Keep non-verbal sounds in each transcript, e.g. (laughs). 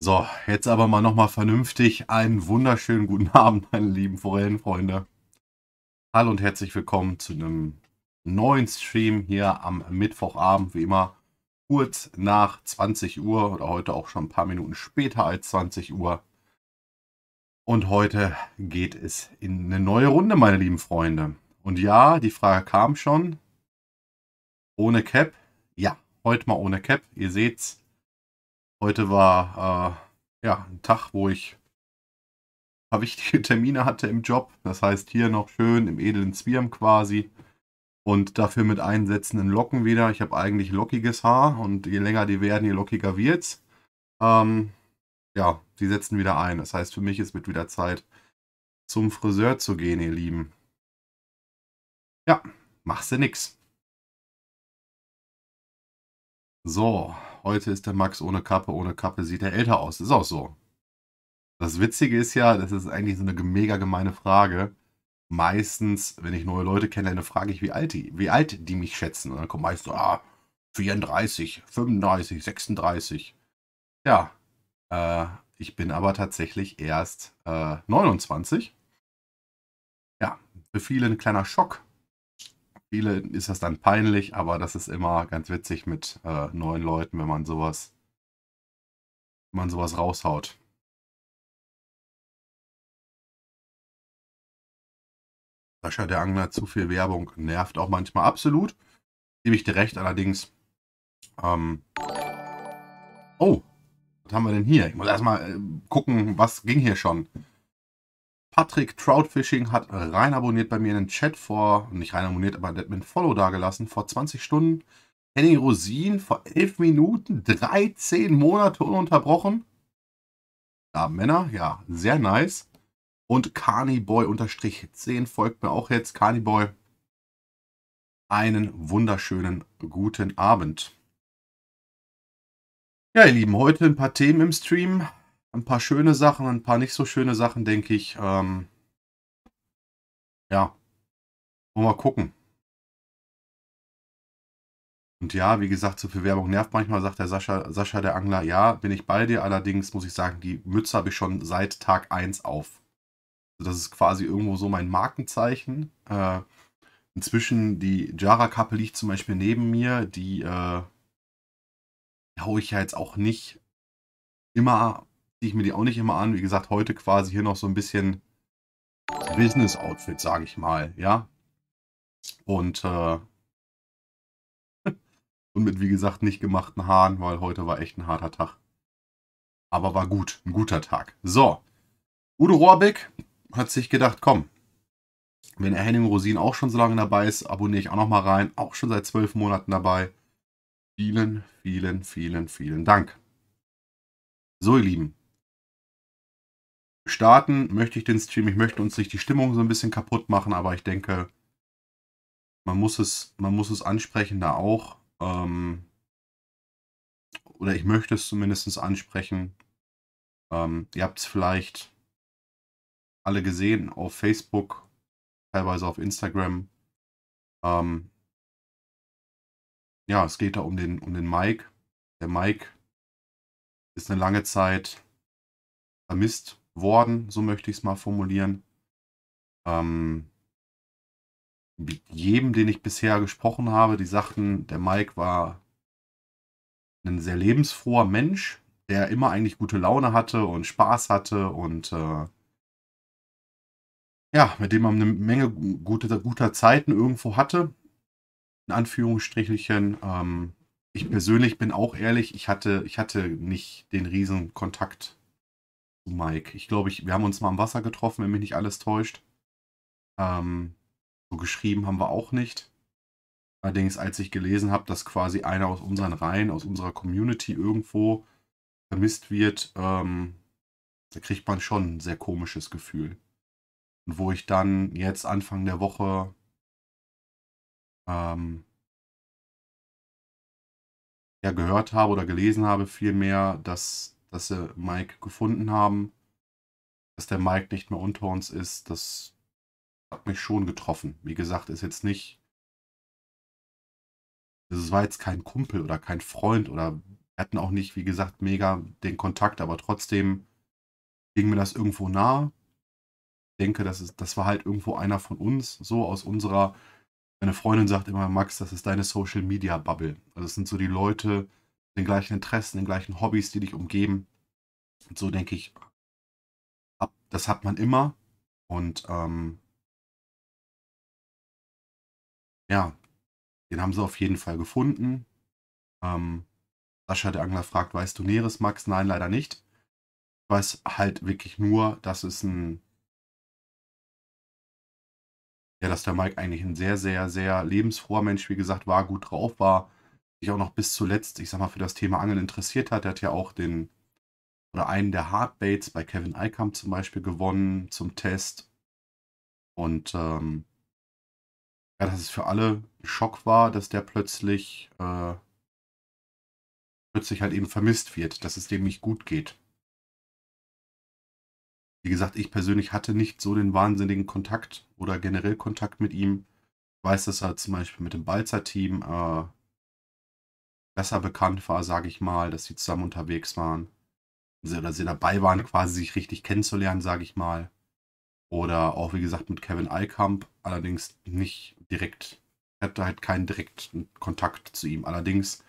So, jetzt aber mal nochmal vernünftig einen wunderschönen guten (laughs) Abend, meine lieben Forellenfreunde. Hallo und herzlich willkommen zu einem neuen Stream hier am Mittwochabend, wie immer kurz nach 20 Uhr oder heute auch schon ein paar Minuten später als 20 Uhr. Und heute geht es in eine neue Runde, meine lieben Freunde. Und ja, die Frage kam schon. Ohne Cap? Ja, heute mal ohne Cap. Ihr seht's. Heute war äh, ja ein Tag, wo ich ein paar wichtige (laughs) Termine hatte im Job. Das heißt, hier noch schön im edlen Zwirm quasi. Und dafür mit einsetzenden Locken wieder. Ich habe eigentlich lockiges Haar und je länger die werden, je lockiger wird's. Ähm, ja, die setzen wieder ein. Das heißt, für mich ist mit wieder Zeit, zum Friseur zu gehen, ihr Lieben. Ja, machst du nix. So, heute ist der Max ohne Kappe, ohne Kappe sieht er älter aus. Ist auch so. Das Witzige ist ja, das ist eigentlich so eine mega gemeine Frage. Meistens, wenn ich neue Leute kennenlerne, frage ich, wie alt die, wie alt die mich schätzen. Und dann kommt meist so, ah, 34, 35, 36. Ja, äh, ich bin aber tatsächlich erst äh, 29. Ja, für viele ein kleiner Schock, viele ist das dann peinlich, aber das ist immer ganz witzig mit äh, neuen Leuten, wenn man sowas, wenn man sowas raushaut. Sascha der Angler, zu viel Werbung nervt auch manchmal absolut. Gebe ich dir recht, allerdings. Ähm oh, was haben wir denn hier? Ich muss erstmal äh, gucken, was ging hier schon. Patrick Troutfishing hat rein abonniert bei mir in den Chat vor, nicht rein abonniert, aber Deadman Follow dagelassen, vor 20 Stunden. Henning Rosin vor 11 Minuten, 13 Monate ununterbrochen. ja, Männer, ja, sehr nice. Und Carniboy unterstrich 10 folgt mir auch jetzt. Carniboy, einen wunderschönen guten Abend. Ja, ihr Lieben, heute ein paar Themen im Stream. Ein paar schöne Sachen, ein paar nicht so schöne Sachen, denke ich. Ähm, ja. Wollen wir mal gucken. Und ja, wie gesagt, so viel Werbung nervt manchmal, sagt der Sascha, Sascha der Angler. Ja, bin ich bei dir. Allerdings muss ich sagen, die Mütze habe ich schon seit Tag 1 auf. Also das ist quasi irgendwo so mein Markenzeichen. Äh, inzwischen, die Jara-Kappe liegt zum Beispiel neben mir. Die, äh, die haue ich ja jetzt auch nicht immer ziehe ich mir die auch nicht immer an. Wie gesagt, heute quasi hier noch so ein bisschen Business-Outfit, sage ich mal, ja. Und, äh, (laughs) und mit, wie gesagt, nicht gemachten Haaren, weil heute war echt ein harter Tag. Aber war gut, ein guter Tag. So, Udo Rohrbeck hat sich gedacht, komm, wenn er Henning Rosin auch schon so lange dabei ist, abonniere ich auch nochmal rein. Auch schon seit zwölf Monaten dabei. Vielen, vielen, vielen, vielen Dank. So, ihr Lieben, starten möchte ich den Stream. Ich möchte uns nicht die Stimmung so ein bisschen kaputt machen, aber ich denke, man muss es, man muss es ansprechen da auch. Ähm, oder ich möchte es zumindest ansprechen. Ähm, ihr habt es vielleicht alle gesehen auf Facebook, teilweise auf Instagram. Ähm, ja, es geht da um den, um den Mike. Der Mike ist eine lange Zeit vermisst worden, so möchte ich es mal formulieren. Ähm, mit jedem, den ich bisher gesprochen habe, die sagten, der Mike war ein sehr lebensfroher Mensch, der immer eigentlich gute Laune hatte und Spaß hatte und äh, ja, mit dem man eine Menge guter, guter Zeiten irgendwo hatte. In Anführungsstrichelchen. Ähm, ich persönlich bin auch ehrlich, ich hatte, ich hatte nicht den riesen Kontakt Mike. Ich glaube, ich, wir haben uns mal am Wasser getroffen, wenn mich nicht alles täuscht. Ähm, so geschrieben haben wir auch nicht. Allerdings, als ich gelesen habe, dass quasi einer aus unseren Reihen, aus unserer Community irgendwo vermisst wird, ähm, da kriegt man schon ein sehr komisches Gefühl. Und wo ich dann jetzt Anfang der Woche ähm, ja gehört habe oder gelesen habe, vielmehr, dass dass sie Mike gefunden haben. Dass der Mike nicht mehr unter uns ist, das hat mich schon getroffen. Wie gesagt, ist jetzt nicht. Es war jetzt kein Kumpel oder kein Freund oder hatten auch nicht, wie gesagt, mega den Kontakt, aber trotzdem ging mir das irgendwo nah. Ich denke, das, ist, das war halt irgendwo einer von uns, so aus unserer. Meine Freundin sagt immer, Max, das ist deine Social Media Bubble. Also, es sind so die Leute, den gleichen Interessen, den gleichen Hobbys, die dich umgeben. Und so denke ich, das hat man immer. Und ähm, ja, den haben sie auf jeden Fall gefunden. Ähm, Sascha der Angler fragt, weißt du Näheres, Max? Nein, leider nicht. Ich weiß halt wirklich nur, dass es ein. Ja, dass der Mike eigentlich ein sehr, sehr, sehr lebensfroher Mensch, wie gesagt, war, gut drauf war, sich auch noch bis zuletzt, ich sag mal, für das Thema Angeln interessiert hat. Er hat ja auch den oder einen der Hardbaits bei Kevin Eikamp zum Beispiel gewonnen zum Test. Und ähm, ja, dass es für alle ein Schock war, dass der plötzlich, äh, plötzlich halt eben vermisst wird, dass es dem nicht gut geht. Wie gesagt, ich persönlich hatte nicht so den wahnsinnigen Kontakt oder generell Kontakt mit ihm. Ich weiß, dass er zum Beispiel mit dem Balzer-Team äh, besser bekannt war, sage ich mal, dass sie zusammen unterwegs waren. Oder sie dabei waren, quasi sich richtig kennenzulernen, sage ich mal. Oder auch, wie gesagt, mit Kevin Eikamp, allerdings nicht direkt. Ich hatte halt keinen direkten Kontakt zu ihm. Allerdings,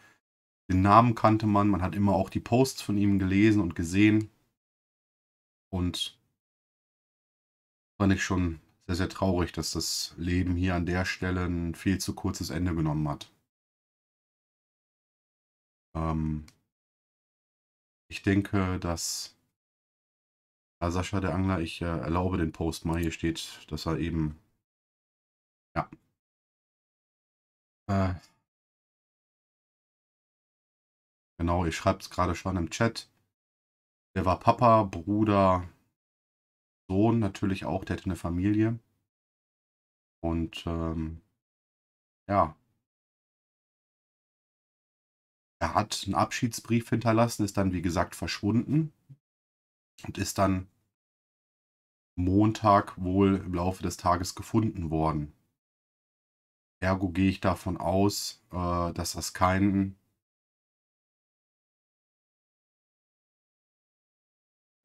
den Namen kannte man, man hat immer auch die Posts von ihm gelesen und gesehen. Und fand ich schon sehr, sehr traurig, dass das Leben hier an der Stelle ein viel zu kurzes Ende genommen hat. Ähm, ich denke, dass Sascha der Angler, ich äh, erlaube den Post mal. Hier steht, dass er eben. Ja. Äh, genau, ich schreibe es gerade schon im Chat. Der war Papa, Bruder, Sohn natürlich auch, der hatte eine Familie. Und ähm, ja, er hat einen Abschiedsbrief hinterlassen, ist dann, wie gesagt, verschwunden und ist dann Montag wohl im Laufe des Tages gefunden worden. Ergo gehe ich davon aus, äh, dass das kein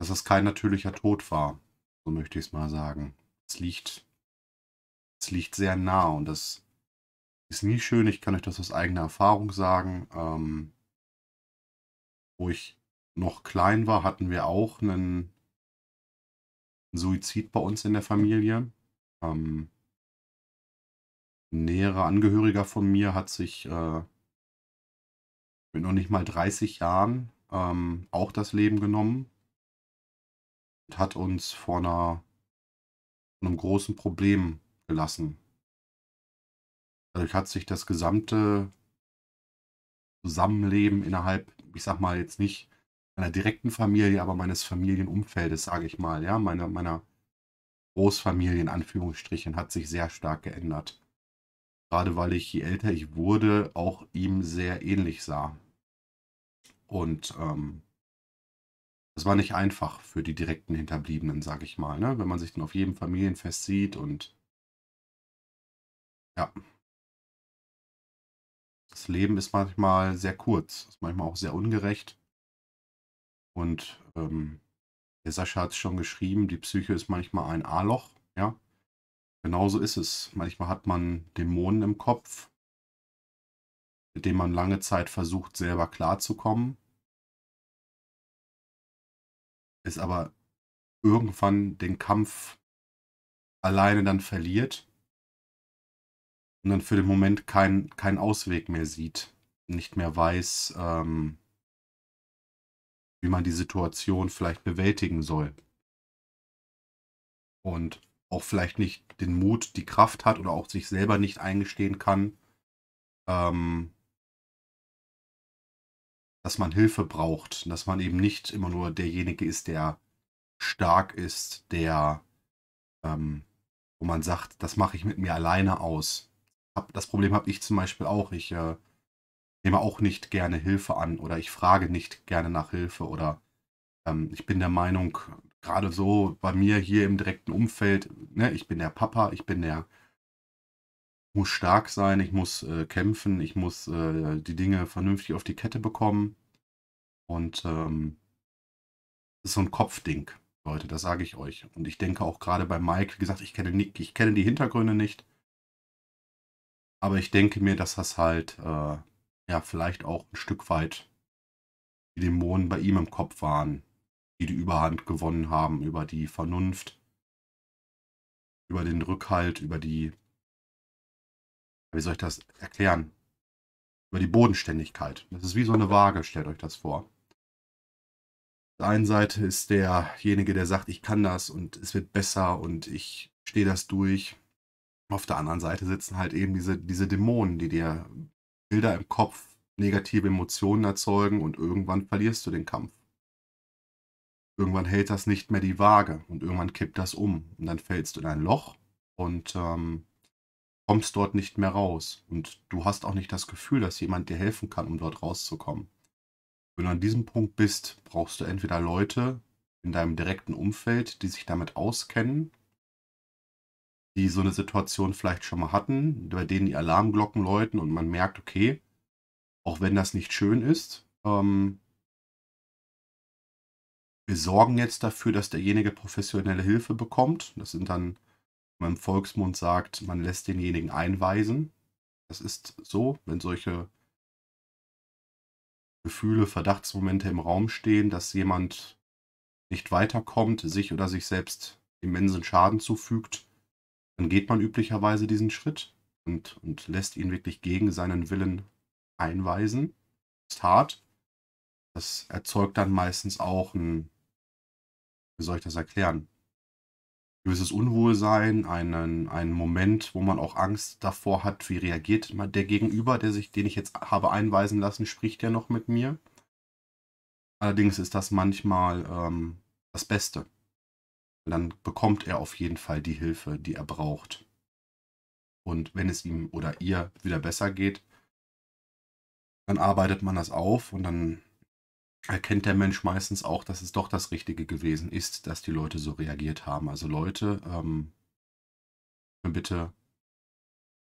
dass das kein natürlicher Tod war, so möchte ich es mal sagen. Es liegt, es liegt sehr nah und das ist nie schön. Ich kann euch das aus eigener Erfahrung sagen. Ähm, wo ich noch klein war, hatten wir auch einen Suizid bei uns in der Familie. Ähm, ein näherer Angehöriger von mir hat sich äh, mit noch nicht mal 30 Jahren ähm, auch das Leben genommen und hat uns vor, einer, vor einem großen Problem gelassen. Dadurch also, hat sich das gesamte Zusammenleben innerhalb, ich sag mal jetzt nicht meiner direkten Familie, aber meines Familienumfeldes, sage ich mal, ja, meiner, meiner Großfamilie in Anführungsstrichen, hat sich sehr stark geändert. Gerade weil ich, je älter ich wurde, auch ihm sehr ähnlich sah. Und ähm, das war nicht einfach für die direkten Hinterbliebenen, sage ich mal, ne? wenn man sich dann auf jedem Familienfest sieht und ja das Leben ist manchmal sehr kurz, ist manchmal auch sehr ungerecht. Und ähm, der Sascha hat es schon geschrieben, die Psyche ist manchmal ein A-Loch, ja. Genauso ist es. Manchmal hat man Dämonen im Kopf, mit denen man lange Zeit versucht, selber klarzukommen. Es aber irgendwann den Kampf alleine dann verliert und dann für den Moment keinen kein Ausweg mehr sieht, nicht mehr weiß, ähm, wie man die Situation vielleicht bewältigen soll. Und auch vielleicht nicht den Mut, die Kraft hat oder auch sich selber nicht eingestehen kann, ähm, dass man Hilfe braucht, dass man eben nicht immer nur derjenige ist, der stark ist, der, ähm, wo man sagt, das mache ich mit mir alleine aus hab, das Problem habe ich zum Beispiel auch. Ich äh, nehme auch nicht gerne Hilfe an oder ich frage nicht gerne nach Hilfe oder ähm, ich bin der Meinung, gerade so bei mir hier im direkten Umfeld, ne, ich bin der Papa, ich bin der, muss stark sein, ich muss äh, kämpfen, ich muss äh, die Dinge vernünftig auf die Kette bekommen. Und ähm, das ist so ein Kopfding, Leute, das sage ich euch. Und ich denke auch gerade bei Mike, wie gesagt, ich kenne, nicht, ich kenne die Hintergründe nicht. Aber ich denke mir, dass das halt äh, ja vielleicht auch ein Stück weit die Dämonen bei ihm im Kopf waren, die die Überhand gewonnen haben über die Vernunft, über den Rückhalt, über die, wie soll ich das erklären, über die Bodenständigkeit. Das ist wie so eine Waage, stellt euch das vor. Auf der einen Seite ist derjenige, der sagt, ich kann das und es wird besser und ich stehe das durch auf der anderen Seite sitzen halt eben diese, diese Dämonen, die dir Bilder im Kopf, negative Emotionen erzeugen und irgendwann verlierst du den Kampf. Irgendwann hält das nicht mehr die Waage und irgendwann kippt das um und dann fällst du in ein Loch und ähm, kommst dort nicht mehr raus. Und du hast auch nicht das Gefühl, dass jemand dir helfen kann, um dort rauszukommen. Wenn du an diesem Punkt bist, brauchst du entweder Leute in deinem direkten Umfeld, die sich damit auskennen die so eine Situation vielleicht schon mal hatten, bei denen die Alarmglocken läuten und man merkt, okay, auch wenn das nicht schön ist, ähm, wir sorgen jetzt dafür, dass derjenige professionelle Hilfe bekommt. Das sind dann, wenn man im Volksmund sagt, man lässt denjenigen einweisen. Das ist so, wenn solche Gefühle, Verdachtsmomente im Raum stehen, dass jemand nicht weiterkommt, sich oder sich selbst immensen Schaden zufügt, dann geht man üblicherweise diesen Schritt und, und lässt ihn wirklich gegen seinen Willen einweisen. Das Ist hart. Das erzeugt dann meistens auch ein, wie soll ich das erklären? gewisses Unwohlsein, einen, einen Moment, wo man auch Angst davor hat, wie reagiert der Gegenüber, der sich, den ich jetzt habe einweisen lassen, spricht der noch mit mir. Allerdings ist das manchmal ähm, das Beste dann bekommt er auf jeden Fall die Hilfe, die er braucht. Und wenn es ihm oder ihr wieder besser geht, dann arbeitet man das auf und dann erkennt der Mensch meistens auch, dass es doch das Richtige gewesen ist, dass die Leute so reagiert haben. Also Leute, ähm, bitte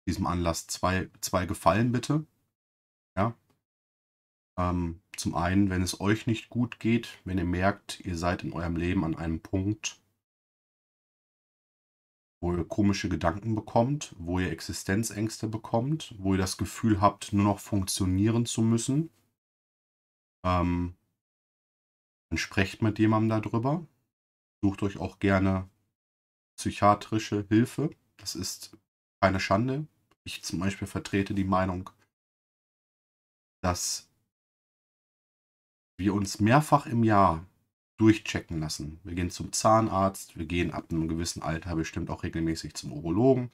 diesem Anlass zwei, zwei Gefallen bitte. Ja. Ähm, zum einen, wenn es euch nicht gut geht, wenn ihr merkt, ihr seid in eurem Leben an einem Punkt, wo ihr komische Gedanken bekommt, wo ihr Existenzängste bekommt, wo ihr das Gefühl habt, nur noch funktionieren zu müssen. Ähm, dann sprecht mit jemandem darüber. Sucht euch auch gerne psychiatrische Hilfe. Das ist keine Schande. Ich zum Beispiel vertrete die Meinung, dass wir uns mehrfach im Jahr durchchecken lassen. Wir gehen zum Zahnarzt, wir gehen ab einem gewissen Alter bestimmt auch regelmäßig zum Urologen,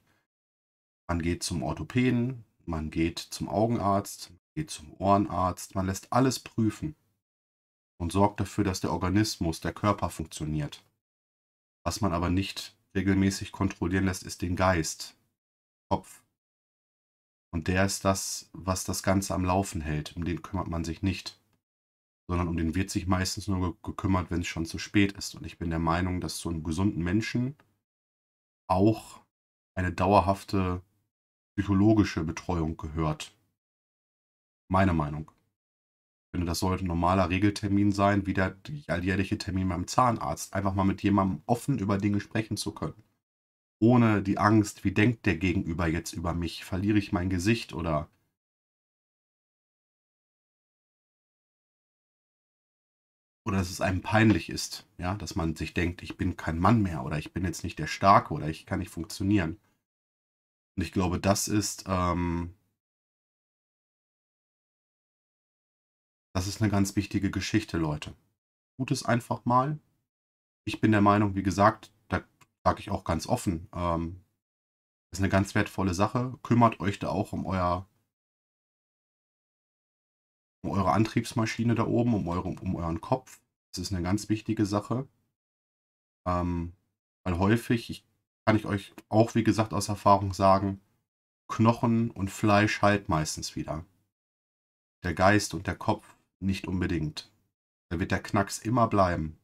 man geht zum Orthopäden, man geht zum Augenarzt, man geht zum Ohrenarzt, man lässt alles prüfen und sorgt dafür, dass der Organismus, der Körper funktioniert. Was man aber nicht regelmäßig kontrollieren lässt, ist den Geist, Kopf. Und der ist das, was das Ganze am Laufen hält. Um den kümmert man sich nicht sondern um den wird sich meistens nur gekümmert, wenn es schon zu spät ist. Und ich bin der Meinung, dass zu einem gesunden Menschen auch eine dauerhafte psychologische Betreuung gehört. Meine Meinung. Ich finde, das sollte ein normaler Regeltermin sein, wie der alljährliche Termin beim Zahnarzt. Einfach mal mit jemandem offen über Dinge sprechen zu können. Ohne die Angst, wie denkt der Gegenüber jetzt über mich? Verliere ich mein Gesicht oder oder dass es einem peinlich ist, ja, dass man sich denkt, ich bin kein Mann mehr oder ich bin jetzt nicht der Starke oder ich kann nicht funktionieren. Und ich glaube, das ist, ähm, das ist eine ganz wichtige Geschichte, Leute. Tut es einfach mal. Ich bin der Meinung, wie gesagt, da sage ich auch ganz offen, ähm, ist eine ganz wertvolle Sache. Kümmert euch da auch um euer um eure Antriebsmaschine da oben, um, eure, um euren Kopf. Das ist eine ganz wichtige Sache. Ähm, weil häufig, ich, kann ich euch auch, wie gesagt, aus Erfahrung sagen, Knochen und Fleisch heilt meistens wieder. Der Geist und der Kopf nicht unbedingt. Da wird der Knacks immer bleiben.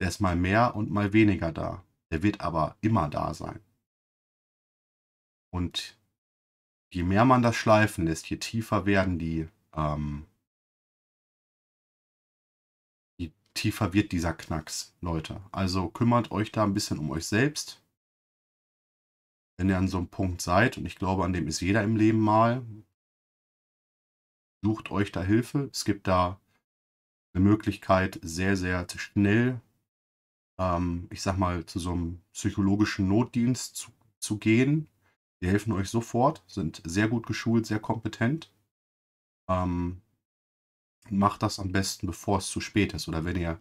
Der ist mal mehr und mal weniger da. Der wird aber immer da sein. Und je mehr man das schleifen lässt, je tiefer werden die ähm, je tiefer wird dieser Knacks, Leute. Also kümmert euch da ein bisschen um euch selbst. Wenn ihr an so einem Punkt seid, und ich glaube, an dem ist jeder im Leben mal, sucht euch da Hilfe. Es gibt da eine Möglichkeit, sehr, sehr schnell, ähm, ich sag mal, zu so einem psychologischen Notdienst zu, zu gehen. Die helfen euch sofort, sind sehr gut geschult, sehr kompetent. Ähm, macht das am besten, bevor es zu spät ist. Oder wenn ihr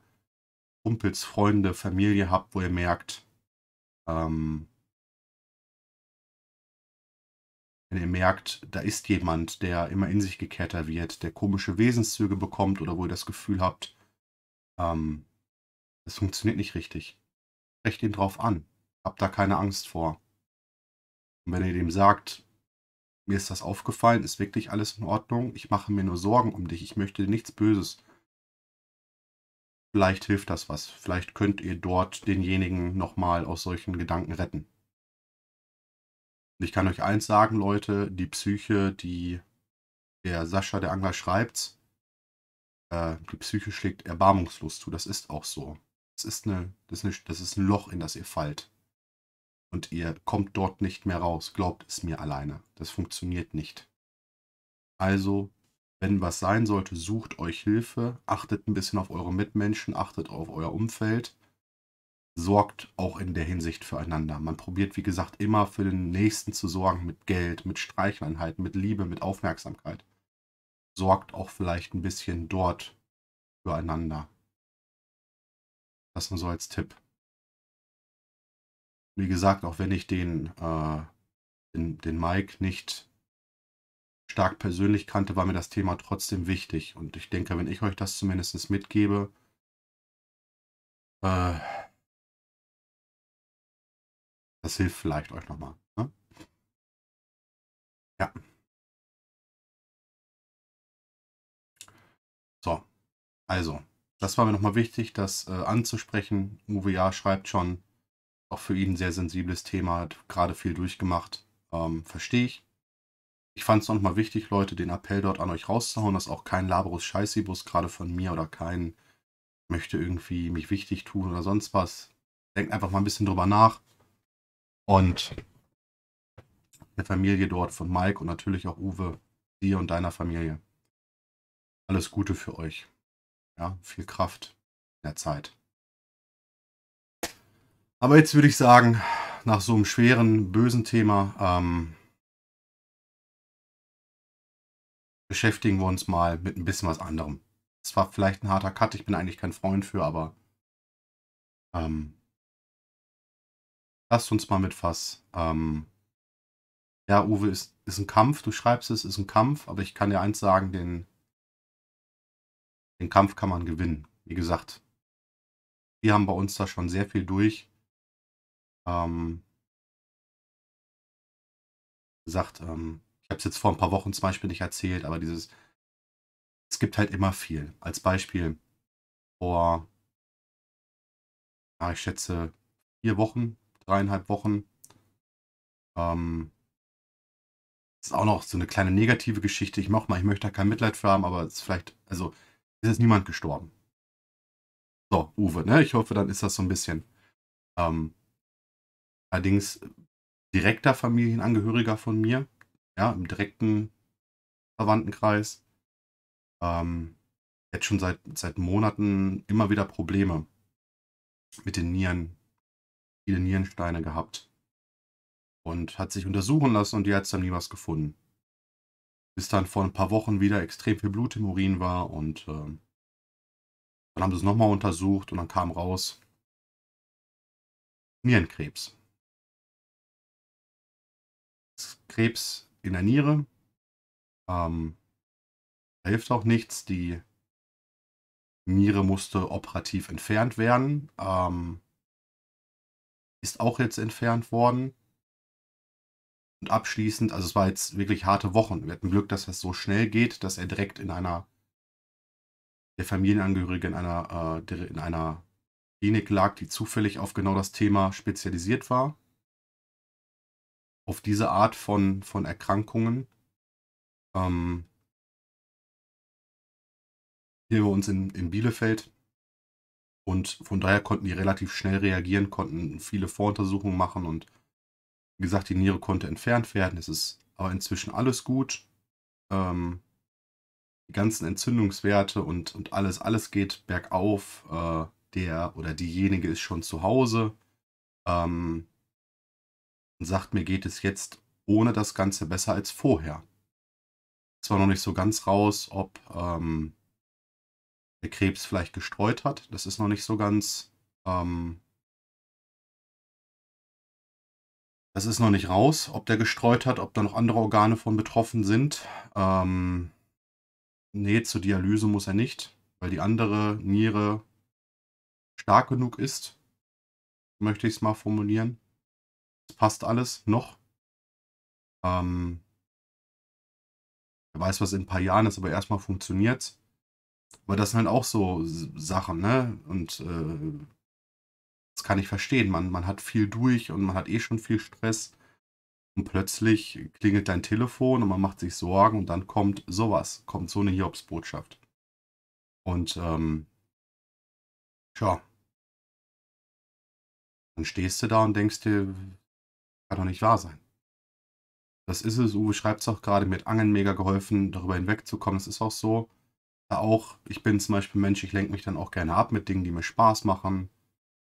Kumpels, Freunde, Familie habt, wo ihr merkt, ähm, wenn ihr merkt, da ist jemand, der immer in sich gekehrter wird, der komische Wesenszüge bekommt oder wo ihr das Gefühl habt, ähm, das funktioniert nicht richtig. Sprecht ihn drauf an. Habt da keine Angst vor. Und wenn ihr dem sagt, mir ist das aufgefallen, ist wirklich alles in Ordnung. Ich mache mir nur Sorgen um dich, ich möchte nichts Böses. Vielleicht hilft das was. Vielleicht könnt ihr dort denjenigen nochmal aus solchen Gedanken retten. ich kann euch eins sagen, Leute, die Psyche, die der Sascha, der Angler, schreibt, äh, die Psyche schlägt erbarmungslos zu. Das ist auch so. Das ist, eine, das, ist eine, das ist ein Loch, in das ihr fallt und ihr kommt dort nicht mehr raus. Glaubt es mir alleine. Das funktioniert nicht. Also, wenn was sein sollte, sucht euch Hilfe, achtet ein bisschen auf eure Mitmenschen, achtet auf euer Umfeld, sorgt auch in der Hinsicht füreinander. Man probiert, wie gesagt, immer für den Nächsten zu sorgen mit Geld, mit Streicheleinheiten, mit Liebe, mit Aufmerksamkeit. Sorgt auch vielleicht ein bisschen dort füreinander. Das nur so als Tipp. Wie gesagt, auch wenn ich den, äh, den, den Mike nicht stark persönlich kannte, war mir das Thema trotzdem wichtig. Und ich denke, wenn ich euch das zumindest mitgebe, äh, das hilft vielleicht euch nochmal. Ne? Ja. So, also, das war mir nochmal wichtig, das äh, anzusprechen. Uwe Ja schreibt schon, auch für ihn ein sehr sensibles Thema, hat gerade viel durchgemacht. Ähm, Verstehe ich. Ich fand es nochmal wichtig, Leute, den Appell dort an euch rauszuhauen, dass auch kein Laberus Scheißibus gerade von mir oder kein möchte irgendwie mich wichtig tun oder sonst was. Denkt einfach mal ein bisschen drüber nach. Und der Familie dort von Mike und natürlich auch Uwe, dir und deiner Familie. Alles Gute für euch. Ja, viel Kraft in der Zeit. Aber jetzt würde ich sagen, nach so einem schweren, bösen Thema ähm, beschäftigen wir uns mal mit ein bisschen was anderem. Es war vielleicht ein harter Cut, ich bin eigentlich kein Freund für, aber ähm, lasst uns mal mit was. Ähm, ja, Uwe, ist, ist ein Kampf, du schreibst es, ist ein Kampf, aber ich kann dir eins sagen, den, den Kampf kann man gewinnen. Wie gesagt, wir haben bei uns da schon sehr viel durch ähm, gesagt, ähm, ich habe es jetzt vor ein paar Wochen zum Beispiel nicht erzählt, aber dieses, es gibt halt immer viel. Als Beispiel vor, ja, ich schätze, vier Wochen, dreieinhalb Wochen, ähm, ist auch noch so eine kleine negative Geschichte. Ich mach mal, ich möchte da kein Mitleid für haben, aber es ist vielleicht, also es ist niemand gestorben. So, Uwe, ne? Ich hoffe, dann ist das so ein bisschen ähm, allerdings direkter Familienangehöriger von mir, ja, im direkten Verwandtenkreis, ähm, jetzt schon seit, seit Monaten immer wieder Probleme mit den Nieren, viele Nierensteine gehabt und hat sich untersuchen lassen und die hat dann nie was gefunden. Bis dann vor ein paar Wochen wieder extrem viel Blut im Urin war und äh, dann haben sie es nochmal untersucht und dann kam raus Nierenkrebs. Krebs in der Niere. Ähm, hilft auch nichts. Die Niere musste operativ entfernt werden. Ähm, ist auch jetzt entfernt worden. Und abschließend, also es war jetzt wirklich harte Wochen. Wir hatten Glück, dass das so schnell geht, dass er direkt in einer der Familienangehörige in einer, äh, in einer Klinik lag, die zufällig auf genau das Thema spezialisiert war auf diese Art von, von Erkrankungen. Ähm, hier bei uns in, in Bielefeld. Und von daher konnten die relativ schnell reagieren, konnten viele Voruntersuchungen machen und wie gesagt, die Niere konnte entfernt werden. Es ist aber inzwischen alles gut. Ähm, die ganzen Entzündungswerte und, und alles, alles geht bergauf. Äh, der oder diejenige ist schon zu Hause. Ähm, und sagt, mir geht es jetzt ohne das Ganze besser als vorher. Es war noch nicht so ganz raus, ob ähm, der Krebs vielleicht gestreut hat. Das ist noch nicht so ganz. Ähm, das ist noch nicht raus, ob der gestreut hat, ob da noch andere Organe von betroffen sind. Ähm, nee, zur Dialyse muss er nicht, weil die andere Niere stark genug ist. Möchte ich es mal formulieren. Es passt alles noch. Ähm, wer weiß, was in ein paar Jahren ist, aber erstmal funktioniert es. Aber das sind halt auch so Sachen, ne? Und äh, das kann ich verstehen. Man, man hat viel durch und man hat eh schon viel Stress. Und plötzlich klingelt dein Telefon und man macht sich Sorgen und dann kommt sowas, kommt so eine Hiobsbotschaft. Und ähm, tja, dann stehst du da und denkst dir, kann doch nicht wahr sein. Das ist es, Uwe schreibt es auch gerade, mit Angeln mega geholfen, darüber hinwegzukommen. Es ist auch so, da auch, ich bin zum Beispiel Mensch, ich lenke mich dann auch gerne ab mit Dingen, die mir Spaß machen.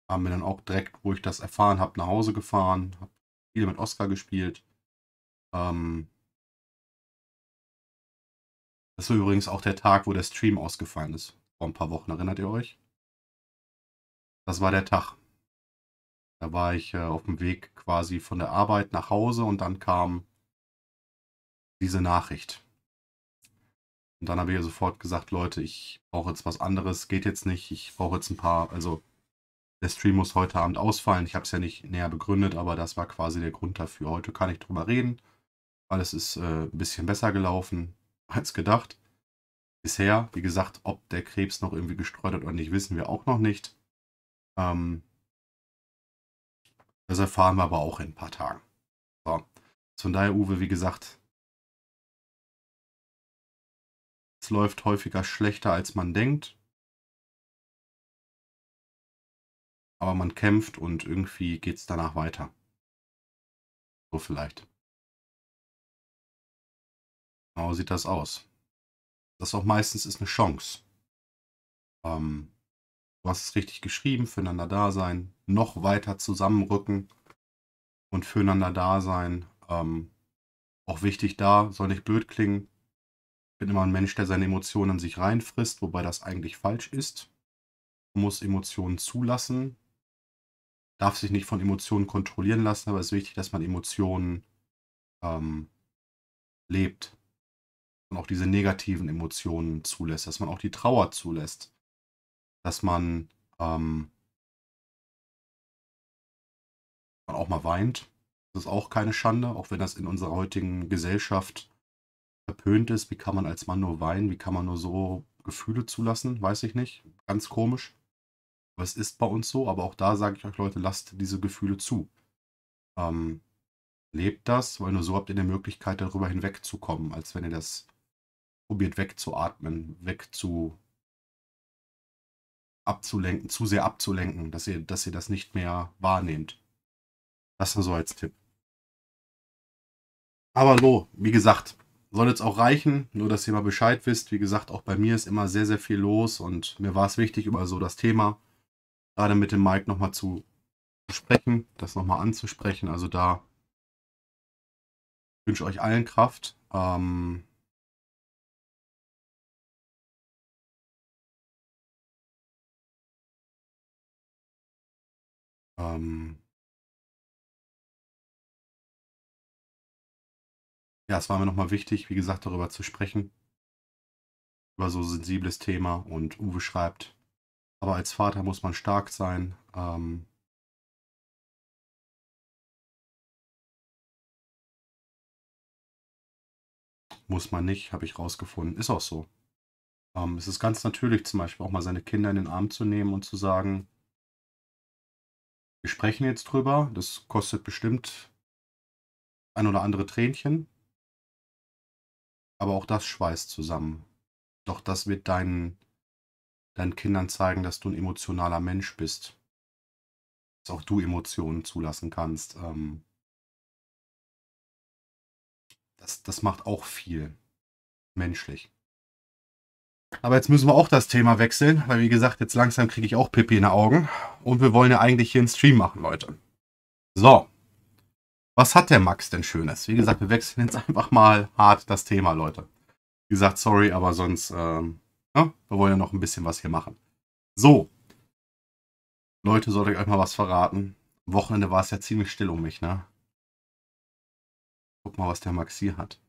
Haben wir dann auch direkt, wo ich das erfahren habe, nach Hause gefahren, habe viel mit Oscar gespielt. Ähm, das war übrigens auch der Tag, wo der Stream ausgefallen ist. Vor ein paar Wochen, erinnert ihr euch? Das war der Tag. Da war ich äh, auf dem Weg quasi von der Arbeit nach Hause und dann kam diese Nachricht. Und dann habe ich sofort gesagt, Leute, ich brauche jetzt was anderes, geht jetzt nicht, ich brauche jetzt ein paar, also der Stream muss heute Abend ausfallen. Ich habe es ja nicht näher begründet, aber das war quasi der Grund dafür. Heute kann ich drüber reden, weil es ist äh, ein bisschen besser gelaufen (laughs) als gedacht. Bisher, wie gesagt, ob der Krebs noch irgendwie gestreut hat oder nicht, wissen wir auch noch nicht. Ähm, das erfahren wir aber auch in ein paar Tagen. So. Von daher, Uwe, wie gesagt, es läuft häufiger schlechter, als man denkt. Aber man kämpft und irgendwie geht es danach weiter. So vielleicht. Genau sieht das aus. Das auch meistens ist eine Chance. Ähm, du hast es richtig geschrieben, füreinander da sein, noch weiter zusammenrücken und füreinander da sein. Ähm, auch wichtig da, soll nicht blöd klingen. Ich bin immer ein Mensch, der seine Emotionen in sich reinfrisst, wobei das eigentlich falsch ist. Man muss Emotionen zulassen, darf sich nicht von Emotionen kontrollieren lassen, aber es ist wichtig, dass man Emotionen ähm, lebt. Und auch diese negativen Emotionen zulässt, dass man auch die Trauer zulässt dass man ähm, auch mal weint. Das ist auch keine Schande, auch wenn das in unserer heutigen Gesellschaft verpönt ist. Wie kann man als Mann nur weinen? Wie kann man nur so Gefühle zulassen? Weiß ich nicht. Ganz komisch. Aber es ist bei uns so. Aber auch da sage ich euch, Leute, lasst diese Gefühle zu. Ähm, lebt das, weil nur so habt ihr die Möglichkeit, darüber hinwegzukommen, als wenn ihr das probiert wegzuatmen, wegzu, abzulenken, zu sehr abzulenken, dass ihr, dass ihr das nicht mehr wahrnehmt. Das nur so als Tipp. Aber lo, wie gesagt, soll jetzt auch reichen, nur dass ihr mal Bescheid wisst. Wie gesagt, auch bei mir ist immer sehr, sehr viel los und mir war es wichtig, über so das Thema gerade mit dem Mike nochmal zu sprechen, das nochmal anzusprechen. Also da wünsche ich euch allen Kraft. Ähm, Ähm ja, es war mir nochmal wichtig, wie gesagt, darüber zu sprechen. Über so ein sensibles Thema. Und Uwe schreibt, aber als Vater muss man stark sein. Ähm muss man nicht, habe ich rausgefunden. Ist auch so. Ähm, es ist ganz natürlich, zum Beispiel auch mal seine Kinder in den Arm zu nehmen und zu sagen, wir sprechen jetzt drüber. Das kostet bestimmt ein oder andere Tränchen. Aber auch das schweißt zusammen. Doch das wird deinen, deinen Kindern zeigen, dass du ein emotionaler Mensch bist. Dass auch du Emotionen zulassen kannst. Ähm. das, das macht auch viel menschlich. Aber jetzt müssen wir auch das Thema wechseln, weil wie gesagt, jetzt langsam kriege ich auch Pippi in die Augen. Und wir wollen ja eigentlich hier einen Stream machen, Leute. So. Was hat der Max denn Schönes? Wie gesagt, wir wechseln jetzt (laughs) einfach mal hart das Thema, Leute. Wie gesagt, sorry, aber sonst, ähm, ja, ne? wir wollen ja noch ein bisschen was hier machen. So. Leute, sollte ich euch mal was verraten. Am Wochenende war es ja ziemlich still um mich, ne? Guck mal, was der Max hier hat.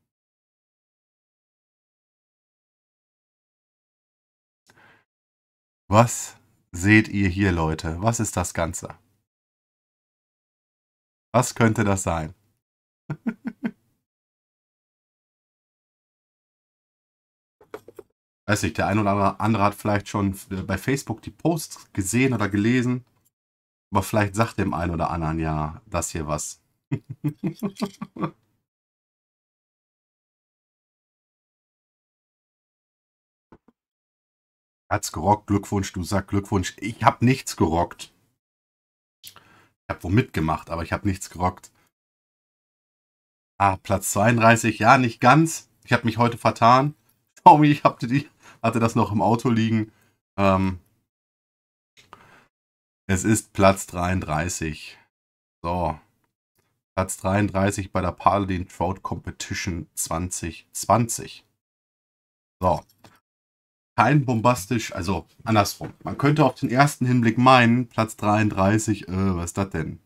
Was seht ihr hier, Leute? Was ist das Ganze? Was könnte das sein? (laughs) Weiß nicht, der ein oder andere hat vielleicht schon äh, bei Facebook die Posts gesehen oder gelesen. Aber vielleicht sagt dem einen oder anderen ja das hier was. (laughs) hat's gerockt, Glückwunsch, du sagst Glückwunsch. Ich habe nichts gerockt. Ich habe wo mitgemacht, aber ich habe nichts gerockt. Ah, Platz 32, ja, nicht ganz. Ich habe mich heute vertan. (laughs) Tommy, ich hatte, die, hatte das noch im Auto liegen. Ähm, es ist Platz 33. So. Platz 33 bei der Paladin Trout Competition 2020. So kein bombastisch, also andersrum. Man könnte auf den ersten Hinblick meinen, Platz 33, äh, was ist das denn?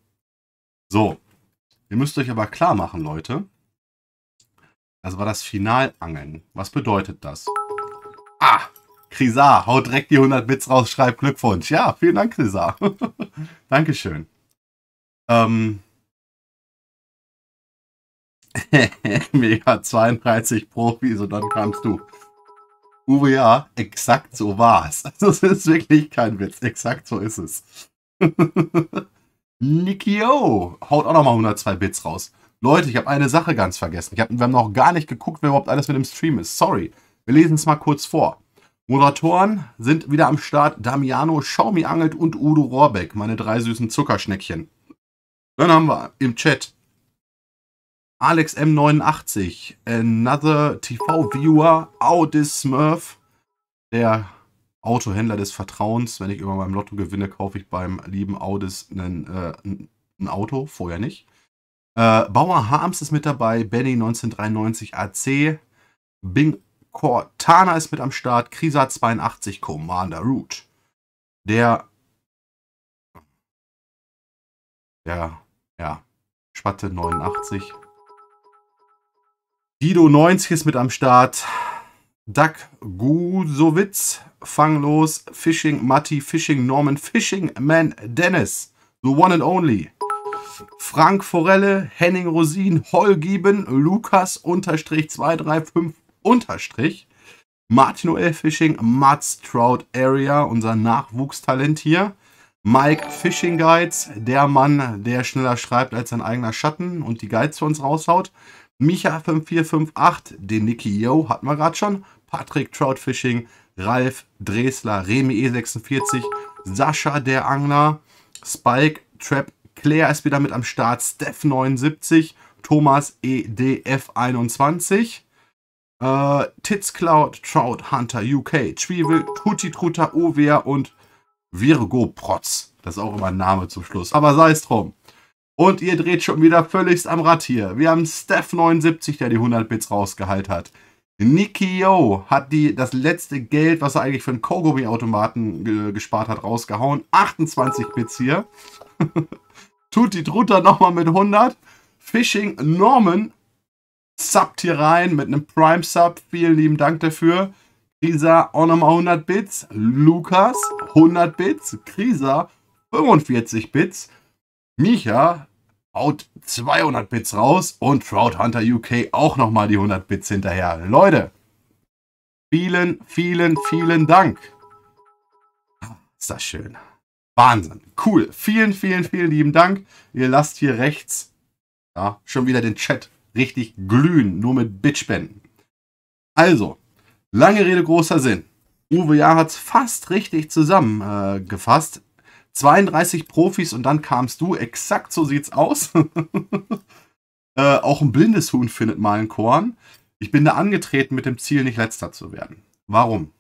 So, ihr müsst euch aber klar machen, Leute. Das war das Finalangeln. Was bedeutet das? Ah, Krisar, haut direkt die 100 Bits raus, schreibt Glückwunsch. Ja, vielen Dank, Krisar. (laughs) Dankeschön. Ähm. (laughs) Mega 32 Profis und dann kamst du. Uwe, ja, exakt so war's. (laughs) Also es ist wirklich kein Witz. Exakt so ist es. (laughs) Nikio haut auch nochmal 102 Bits raus. Leute, ich habe eine Sache ganz vergessen. Hab, wir haben noch gar nicht geguckt, wer überhaupt alles mit dem Stream ist. Sorry. Wir lesen es mal kurz vor. Moderatoren sind wieder am Start. Damiano, Schaumi Angelt und Udo Rohrbeck, meine drei süßen Zuckerschneckchen. Dann haben wir im Chat Alex M89, Another TV Viewer, Audis Smurf, der Autohändler des Vertrauens. Wenn ich immer beim Lotto gewinne, kaufe ich beim lieben Audis einen, äh, ein Auto, vorher nicht. Äh, Bauer Harms ist mit dabei, Benny 1993 AC, Bing Cortana ist mit am Start, Krisa 82, Commander Root. Der. Der. Ja. Spatte 89. Dido 90 ist mit am Start. Duck Gusowitz, Fanglos, Fishing, Matti, Fishing, Norman, Fishing, Man, Dennis, The One and Only. Frank Forelle, Henning Rosin, Holgieben, Lukas unterstrich 235 unterstrich, Martin O.L. Fishing, Mats Trout Area, unser Nachwuchstalent hier, Mike Fishing Guides, der Mann, der schneller schreibt als sein eigener Schatten und die Guides für uns raushaut, Micha5458, den Nicky Yo hatten wir gerade schon, Patrick Troutfishing, Ralf Dresler, Remi E46, Sascha der Angler, Spike Trap, Claire ist wieder mit am Start, Steph79, Thomas EDF21, äh, Titzcloud, Trout Hunter UK, Twiebel, Tutti Truta, Ovea und Virgo Protz. Das ist auch immer ein Name zum Schluss, aber sei es drum. Und ihr dreht schon wieder völligst am Rad hier. Wir haben Steph79, der die 100 Bits rausgeheilt hat. Nikio hat die, das letzte Geld, was er eigentlich für einen Kogomi-Automaten gespart hat, rausgehauen. 28 Bits hier. (laughs) Tut die Trutter nochmal mit 100. Fishing Norman subbt hier rein mit einem Prime-Sub. Vielen lieben Dank dafür. Krisa auch nochmal 100 Bits. Lukas 100 Bits. Krisa 45 Bits. Micha haut 200 Bits raus und Trout Hunter UK auch nochmal die 100 Bits hinterher. Leute, vielen, vielen, vielen Dank. Ist das schön. Wahnsinn. Cool. Vielen, vielen, vielen lieben Dank. Ihr lasst hier rechts ja, schon wieder den Chat richtig glühen, nur mit Bitspenden. Also, lange Rede, großer Sinn. Uwe Jahr hat es fast richtig zusammengefasst. Äh, 32 Profis und dann kamst du. Exakt so sieht's aus. (laughs) äh, auch ein blindes Huhn findet mal ein Korn. Ich bin da angetreten mit dem Ziel, nicht letzter zu werden. Warum?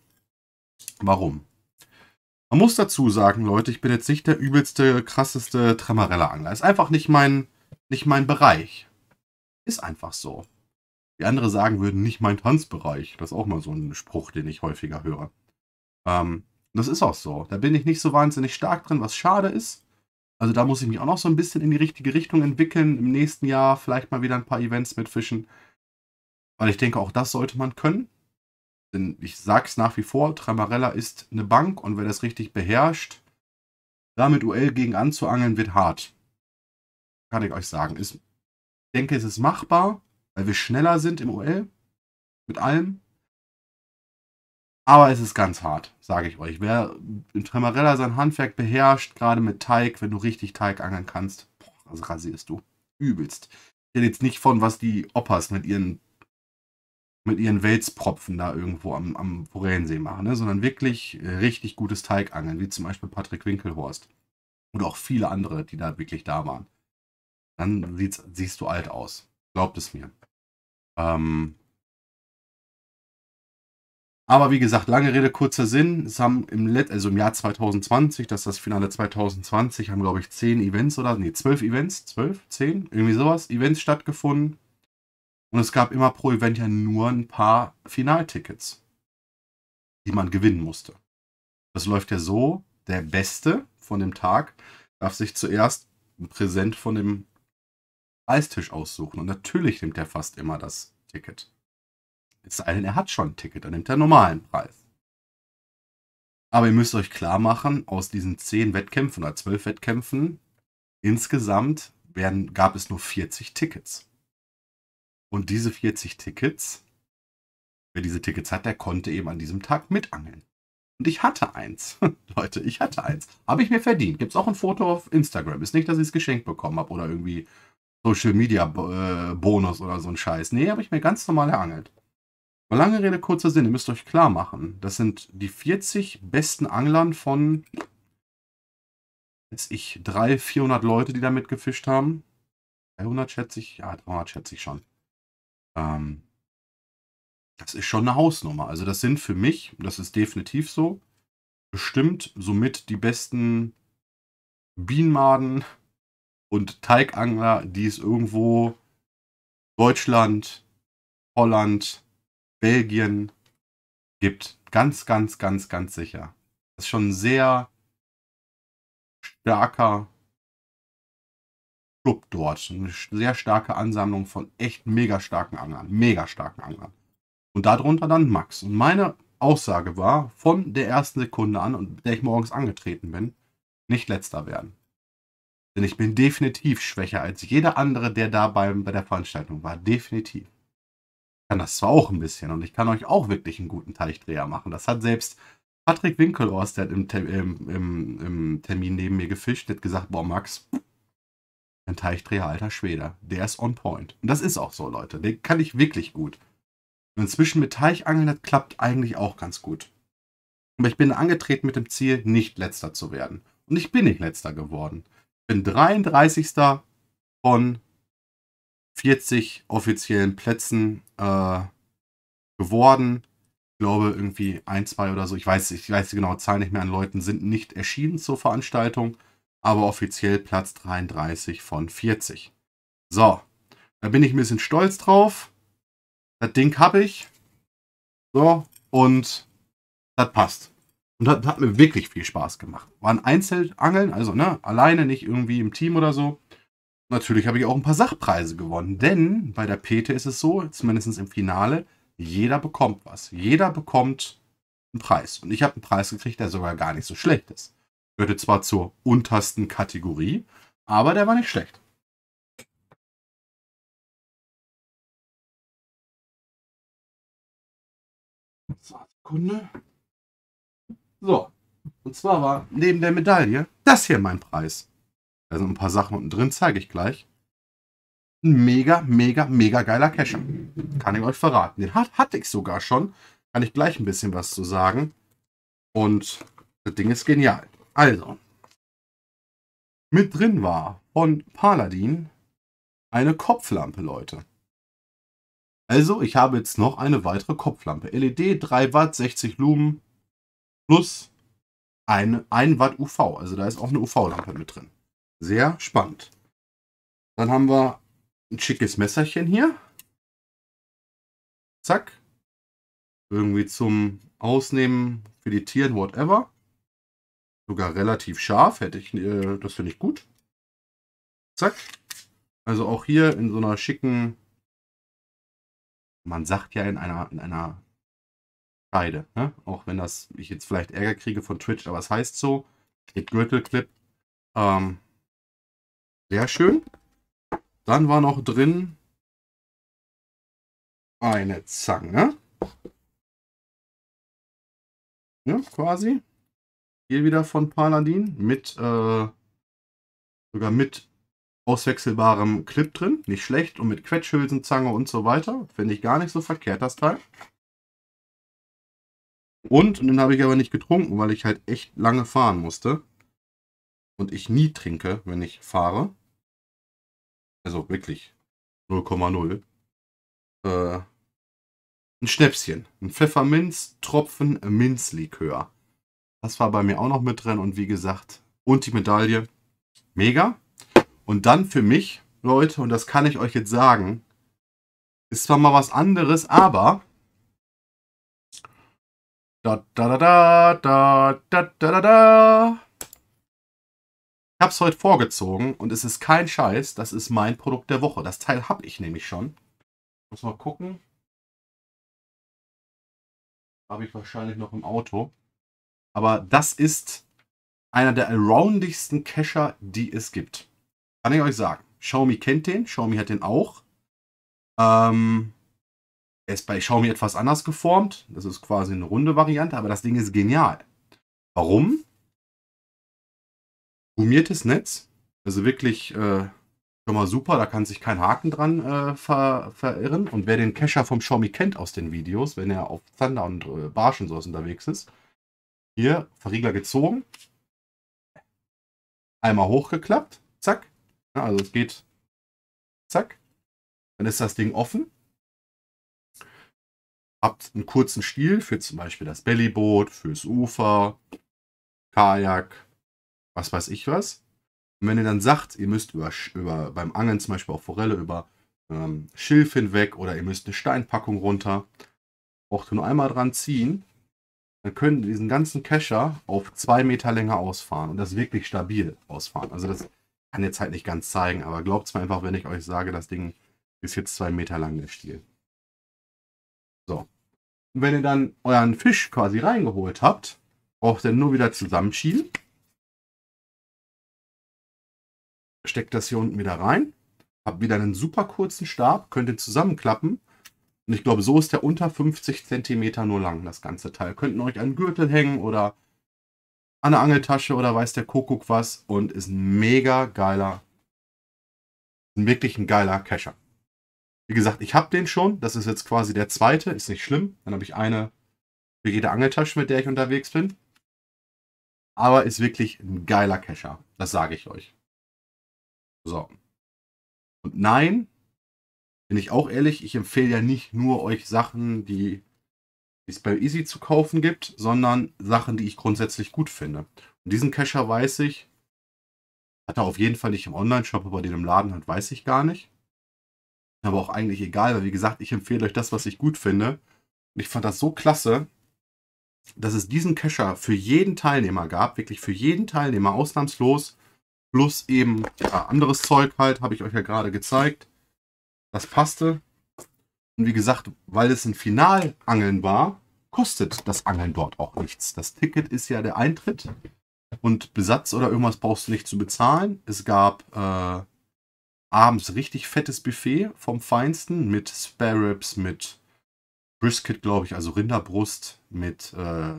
Warum? Man muss dazu sagen, Leute, ich bin jetzt nicht der übelste, krasseste Tremarella-Angler. Ist einfach nicht mein, nicht mein Bereich. Ist einfach so. Die andere sagen würden, nicht mein Tanzbereich. Das ist auch mal so ein Spruch, den ich häufiger höre. Ähm, und das ist auch so. Da bin ich nicht so wahnsinnig stark drin, was schade ist. Also da muss ich mich auch noch so ein bisschen in die richtige Richtung entwickeln. Im nächsten Jahr vielleicht mal wieder ein paar Events mitfischen. Weil ich denke, auch das sollte man können. Denn ich sage es nach wie vor, Tramarella ist eine Bank und wer das richtig beherrscht, damit UL gegen anzuangeln, wird hart. Kann ich euch sagen. Ist, ich denke, es ist machbar, weil wir schneller sind im UL. Mit allem. Aber es ist ganz hart, sage ich euch. Wer in Tremarella sein Handwerk beherrscht, gerade mit Teig, wenn du richtig Teig angeln kannst, boah, also rasierst du. Übelst. Ich rede jetzt nicht von, was die Oppas mit ihren mit ihren Welspropfen da irgendwo am, am Forellensee machen, ne? sondern wirklich richtig gutes Teig angeln, wie zum Beispiel Patrick Winkelhorst und auch viele andere, die da wirklich da waren. Dann siehst du alt aus. Glaubt es mir. Ähm, aber wie gesagt, lange Rede, kurzer Sinn. Es haben im, Let also im Jahr 2020, das ist das Finale 2020, haben glaube ich 10 Events oder, nee, 12 Events, 12, 10, irgendwie sowas, Events stattgefunden. Und es gab immer pro Event ja nur ein paar Finaltickets, die man gewinnen musste. Das läuft ja so, der Beste von dem Tag darf sich zuerst ein Präsent von dem Eistisch aussuchen. Und natürlich nimmt er fast immer das Ticket. Es sei denn, er hat schon ein Ticket, dann nimmt er einen normalen Preis. Aber ihr müsst euch klar machen, aus diesen 10 Wettkämpfen oder 12 Wettkämpfen insgesamt werden, gab es nur 40 Tickets. Und diese 40 Tickets, wer diese Tickets hat, der konnte eben an diesem Tag mitangeln. Und ich hatte eins. (laughs) Leute, ich hatte eins. Habe ich mir verdient. Gibt es auch ein Foto auf Instagram. Ist nicht, dass ich es geschenkt bekommen habe oder irgendwie Social Media äh, Bonus oder so ein Scheiß. Nee, habe ich mir ganz normal erangelt. Aber lange Rede, kurzer Sinn, ihr müsst euch klar machen, das sind die 40 besten Anglern von, weiß ich, 300, 400 Leute, die damit gefischt haben. 300 schätze ich, ja, 300 schätze ich schon. Ähm, das ist schon eine Hausnummer. Also das sind für mich, das ist definitiv so, bestimmt somit die besten Bienenmaden und Teigangler, die es irgendwo Deutschland, Holland, Belgien gibt. Ganz, ganz, ganz, ganz sicher. Das ist schon ein sehr starker Club dort. Eine sehr starke Ansammlung von echt mega starken Anglern. Mega starken Anglern. Und darunter dann Max. Und meine Aussage war, von der ersten Sekunde an, und der ich morgens angetreten bin, nicht letzter werden. Denn ich bin definitiv schwächer als jeder andere, der da bei, bei der Veranstaltung war. Definitiv kann das zwar auch ein bisschen und ich kann euch auch wirklich einen guten Teichdreher machen. Das hat selbst Patrick Winkelhorst, der hat im, im, im, im Termin neben mir gefischt, hat gesagt, boah Max, ein Teichdreher, alter Schwede, der ist on point. Und das ist auch so, Leute, den kann ich wirklich gut. Und inzwischen mit Teichangeln, das klappt eigentlich auch ganz gut. Aber ich bin angetreten mit dem Ziel, nicht letzter zu werden. Und ich bin nicht letzter geworden. Ich bin 33. von 40 offiziellen Plätzen äh, geworden. Ich glaube, irgendwie ein, zwei oder so, ich weiß, ich weiß die genaue Zahl nicht mehr an Leuten, sind nicht erschienen zur Veranstaltung, aber offiziell Platz 33 von 40. So, da bin ich ein bisschen stolz drauf. Das Ding habe ich. So, und das passt. Und das hat mir wirklich viel Spaß gemacht. War ein Einzelangeln, also ne, alleine, nicht irgendwie im Team oder so. Natürlich habe ich auch ein paar Sachpreise gewonnen, denn bei der Pete ist es so, zumindest im Finale, jeder bekommt was. Jeder bekommt einen Preis. Und ich habe einen Preis gekriegt, der sogar gar nicht so schlecht ist. Gehörte zwar zur untersten Kategorie, aber der war nicht schlecht. So, So. Und zwar war neben der Medaille das hier mein Preis. Da sind ein paar Sachen unten drin, zeige ich gleich. Ein mega, mega, mega geiler Cacher. Kann ich euch verraten. Den hat, hatte ich sogar schon. Kann ich gleich ein bisschen was zu sagen. Und das Ding ist genial. Also, mit drin war von Paladin eine Kopflampe, Leute. Also, ich habe jetzt noch eine weitere Kopflampe. LED 3 Watt, 60 Lumen plus 1 Watt UV. Also da ist auch eine UV-Lampe mit drin. Sehr spannend. Dann haben wir ein schickes Messerchen hier. Zack. Irgendwie zum Ausnehmen, für die Tieren, whatever. Sogar relativ scharf, hätte ich, äh, das finde ich gut. Zack. Also auch hier in so einer schicken, man sagt ja in einer, in einer Scheide, ne? auch wenn das ich jetzt vielleicht Ärger kriege von Twitch, aber es heißt so, mit Gürtelclip. Ähm, sehr schön. Dann war noch drin eine Zange. Ja, quasi. Hier wieder von Paladin mit äh, sogar mit auswechselbarem Clip drin. Nicht schlecht. Und mit Quetschhülsenzange und so weiter. Finde ich gar nicht so verkehrt, das Teil. Und, und den habe ich aber nicht getrunken, weil ich halt echt lange fahren musste. Und ich nie trinke, wenn ich fahre also wirklich 0,0, äh, ein Schnäpschen, ein Pfefferminz-Tropfen Minzlikör. Das war bei mir auch noch mit drin und wie gesagt, und die Medaille, mega. Und dann für mich, Leute, und das kann ich euch jetzt sagen, ist zwar mal was anderes, aber da da da da da da da da da ich habe es heute vorgezogen und es ist kein Scheiß, das ist mein Produkt der Woche. Das Teil habe ich nämlich schon. Muss mal gucken. Habe ich wahrscheinlich noch im Auto. Aber das ist einer der aroundigsten Kescher, die es gibt. Kann ich euch sagen. Xiaomi kennt den, Xiaomi hat den auch. Ähm, er ist bei Xiaomi etwas anders geformt. Das ist quasi eine runde Variante, aber das Ding ist genial. Warum? gummiertes Netz. Also wirklich äh, schon mal super, da kann sich kein Haken dran äh, ver verirren. Und wer den Kescher vom Xiaomi kennt aus den Videos, wenn er auf Zander und äh, Barsch und sowas unterwegs ist, hier Verriegler gezogen, einmal hochgeklappt, zack. Ja, also es geht, zack. Dann ist das Ding offen. Habt einen kurzen Stiel für zum Beispiel das Bellyboot, fürs Ufer, Kajak, was weiß ich was. Und wenn ihr dann sagt, ihr müsst über, über beim Angeln zum Beispiel auch Forelle über ähm, Schilf hinweg oder ihr müsst eine Steinpackung runter, braucht ihr nur einmal dran ziehen, dann könnt ihr diesen ganzen Kescher auf zwei Meter länger ausfahren und das wirklich stabil ausfahren. Also das kann jetzt halt nicht ganz zeigen, aber glaubt es mir einfach, wenn ich euch sage, das Ding ist jetzt zwei Meter lang, der Stiel. So. Und wenn ihr dann euren Fisch quasi reingeholt habt, braucht ihr nur wieder zusammenschieben stecke das hier unten wieder rein, habe wieder einen super kurzen Stab, könnt den zusammenklappen. Und ich glaube, so ist der unter 50 cm nur lang, das ganze Teil. Könnten euch an Gürtel hängen oder an eine Angeltasche oder weiß der Kuckuck was. Und ist ein mega geiler, wirklich ein geiler Kescher. Wie gesagt, ich habe den schon. Das ist jetzt quasi der zweite. Ist nicht schlimm. Dann habe ich eine für jede Angeltasche, mit der ich unterwegs bin. Aber ist wirklich ein geiler Kescher. Das sage ich euch. So. Und nein, bin ich auch ehrlich, ich empfehle ja nicht nur euch Sachen, die es bei Easy zu kaufen gibt, sondern Sachen, die ich grundsätzlich gut finde. Und diesen Kescher weiß ich, hat er auf jeden Fall nicht im Online-Shop, aber den im Laden hat, weiß ich gar nicht. Aber auch eigentlich egal, weil wie gesagt, ich empfehle euch das, was ich gut finde. Und ich fand das so klasse, dass es diesen Kescher für jeden Teilnehmer gab, wirklich für jeden Teilnehmer ausnahmslos plus eben ja, anderes Zeug halt, habe ich euch ja gerade gezeigt. Das passte. Und wie gesagt, weil es ein Finalangeln war, kostet das Angeln dort auch nichts. Das Ticket ist ja der Eintritt und Besatz oder irgendwas brauchst du nicht zu bezahlen. Es gab äh, abends richtig fettes Buffet vom Feinsten mit Spare Ribs, mit Brisket, glaube ich, also Rinderbrust, mit äh,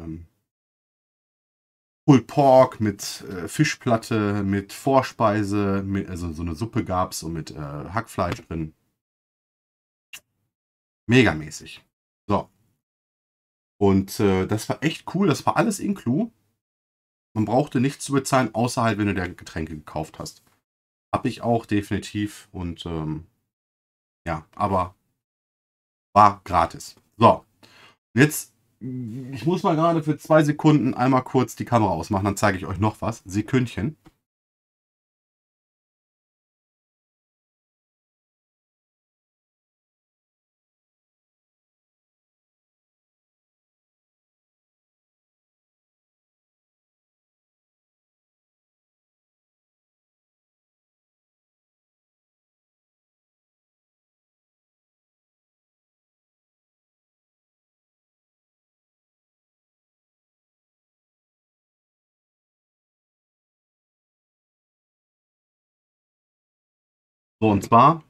Pulled Pork mit äh, Fischplatte, mit Vorspeise, mit, also so eine Suppe gab es und mit äh, Hackfleisch drin. Megamäßig. So. Und äh, das war echt cool, das war alles in Clou. Man brauchte nichts zu bezahlen, außer halt, wenn du der Getränke gekauft hast. Hab ich auch definitiv und ähm, ja, aber war gratis. So, jetzt ich muss mal gerade für zwei Sekunden einmal kurz die Kamera ausmachen, dann zeige ich euch noch was. Sekündchen. So, und zwar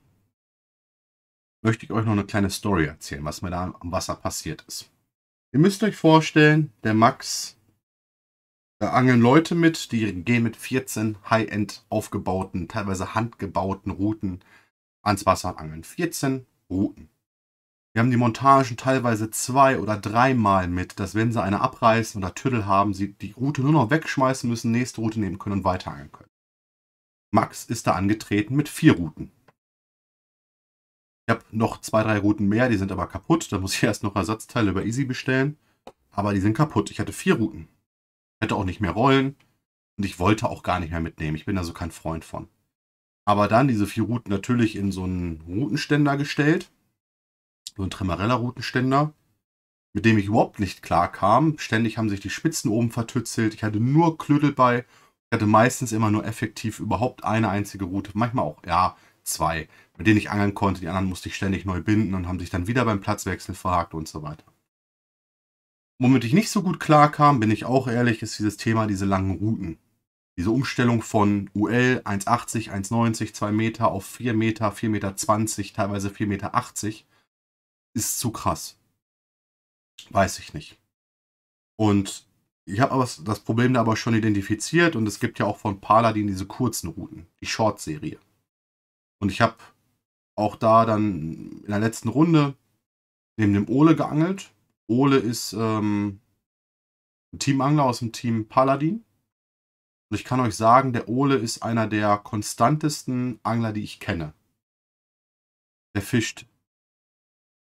möchte ich euch noch eine kleine Story erzählen, was mir da am Wasser passiert ist. Ihr müsst euch vorstellen, der Max, da angeln Leute mit, die gehen mit 14 High-End aufgebauten, teilweise handgebauten Routen ans Wasser angeln. 14 Routen. Wir haben die Montagen teilweise zwei oder dreimal mit, dass wenn sie eine abreißen oder Tüttel haben, sie die Route nur noch wegschmeißen müssen, nächste Route nehmen können und weiter angeln können. Max ist da angetreten mit vier Routen. Ich habe noch zwei, drei Routen mehr, die sind aber kaputt. Da muss ich (laughs) erst noch Ersatzteile über Easy bestellen. Aber die sind kaputt. Ich hatte vier Routen. hätte auch nicht mehr Rollen. Und ich wollte auch gar nicht mehr mitnehmen. Ich bin da so kein Freund von. Aber dann diese vier Routen natürlich in so einen Routenständer gestellt. So einen Tremarella-Routenständer, mit dem ich überhaupt nicht klar kam. Ständig haben sich die Spitzen oben vertützelt. Ich hatte nur Klödel bei hatte meistens immer nur effektiv überhaupt eine einzige Route, manchmal auch, ja, zwei, mit denen ich angeln konnte. Die anderen musste ich ständig neu binden und haben sich dann wieder beim Platzwechsel verhakt und so weiter. Womit ich nicht so gut klar kam, bin ich auch ehrlich, ist dieses Thema, diese langen Routen. Diese Umstellung von UL 1,80, 1,90, 2 Meter auf 4 Meter, 4,20 Meter, teilweise 4,80 Meter ist zu krass. Weiß ich nicht. Und ich habe aber das Problem da aber schon identifiziert und es gibt ja auch von Paladin diese kurzen Routen, die Short-Serie. Und ich habe auch da dann in der letzten Runde neben dem Ole geangelt. Ole ist ähm, ein Teamangler aus dem Team Paladin. Und ich kann euch sagen, der Ole ist einer der konstantesten Angler, die ich kenne. Der fischt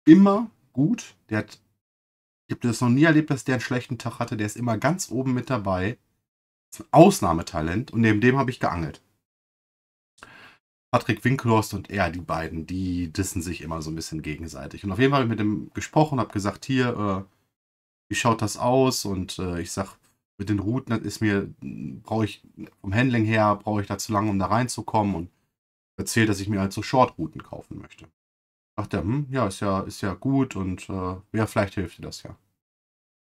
immer gut. Der hat ich habe das noch nie erlebt, dass der einen schlechten Tag hatte. Der ist immer ganz oben mit dabei. Das ist ein Ausnahmetalent und neben dem habe ich geangelt. Patrick Winkelhorst und er, die beiden, die dissen sich immer so ein bisschen gegenseitig. Und auf jeden Fall habe ich mit dem gesprochen, habe gesagt, hier, äh, wie schaut das aus? Und äh, ich sage, mit den Routen, das ist mir, brauche ich vom Handling her, brauche ich da zu lange, um da reinzukommen und erzählt, dass ich mir halt so Short-Routen kaufen möchte. Ach der, hm, ja, ist ja, ist ja gut und äh, ja, vielleicht hilft dir das ja.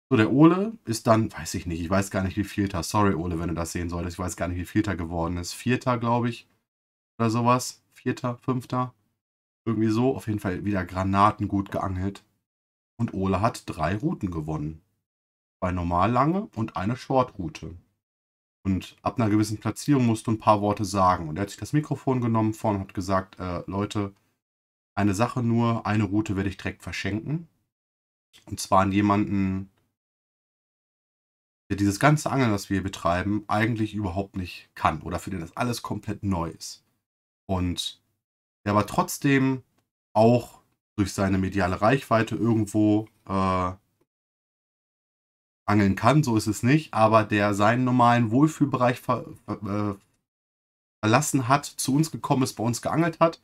So, der Ole ist dann, weiß ich nicht, ich weiß gar nicht, wie Vierter. Sorry, Ole, wenn du das sehen solltest. Ich weiß gar nicht, wie Vierter geworden ist. Vierter, glaube ich. Oder sowas. Vierter, Fünfter. Irgendwie so. Auf jeden Fall wieder Granaten gut geangelt. Und Ole hat drei Routen gewonnen. Zwei normal lange und eine Short-Route. Und ab einer gewissen Platzierung musst du ein paar Worte sagen. Und er hat sich das Mikrofon genommen vorne und hat gesagt, äh, Leute, eine Sache nur, eine Route werde ich direkt verschenken. Und zwar an jemanden, der dieses ganze Angeln, was wir hier betreiben, eigentlich überhaupt nicht kann oder für den das alles komplett neu ist. Und der aber trotzdem auch durch seine mediale Reichweite irgendwo äh, angeln kann, so ist es nicht, aber der seinen normalen Wohlfühlbereich ver, äh, verlassen hat, zu uns gekommen ist, bei uns geangelt hat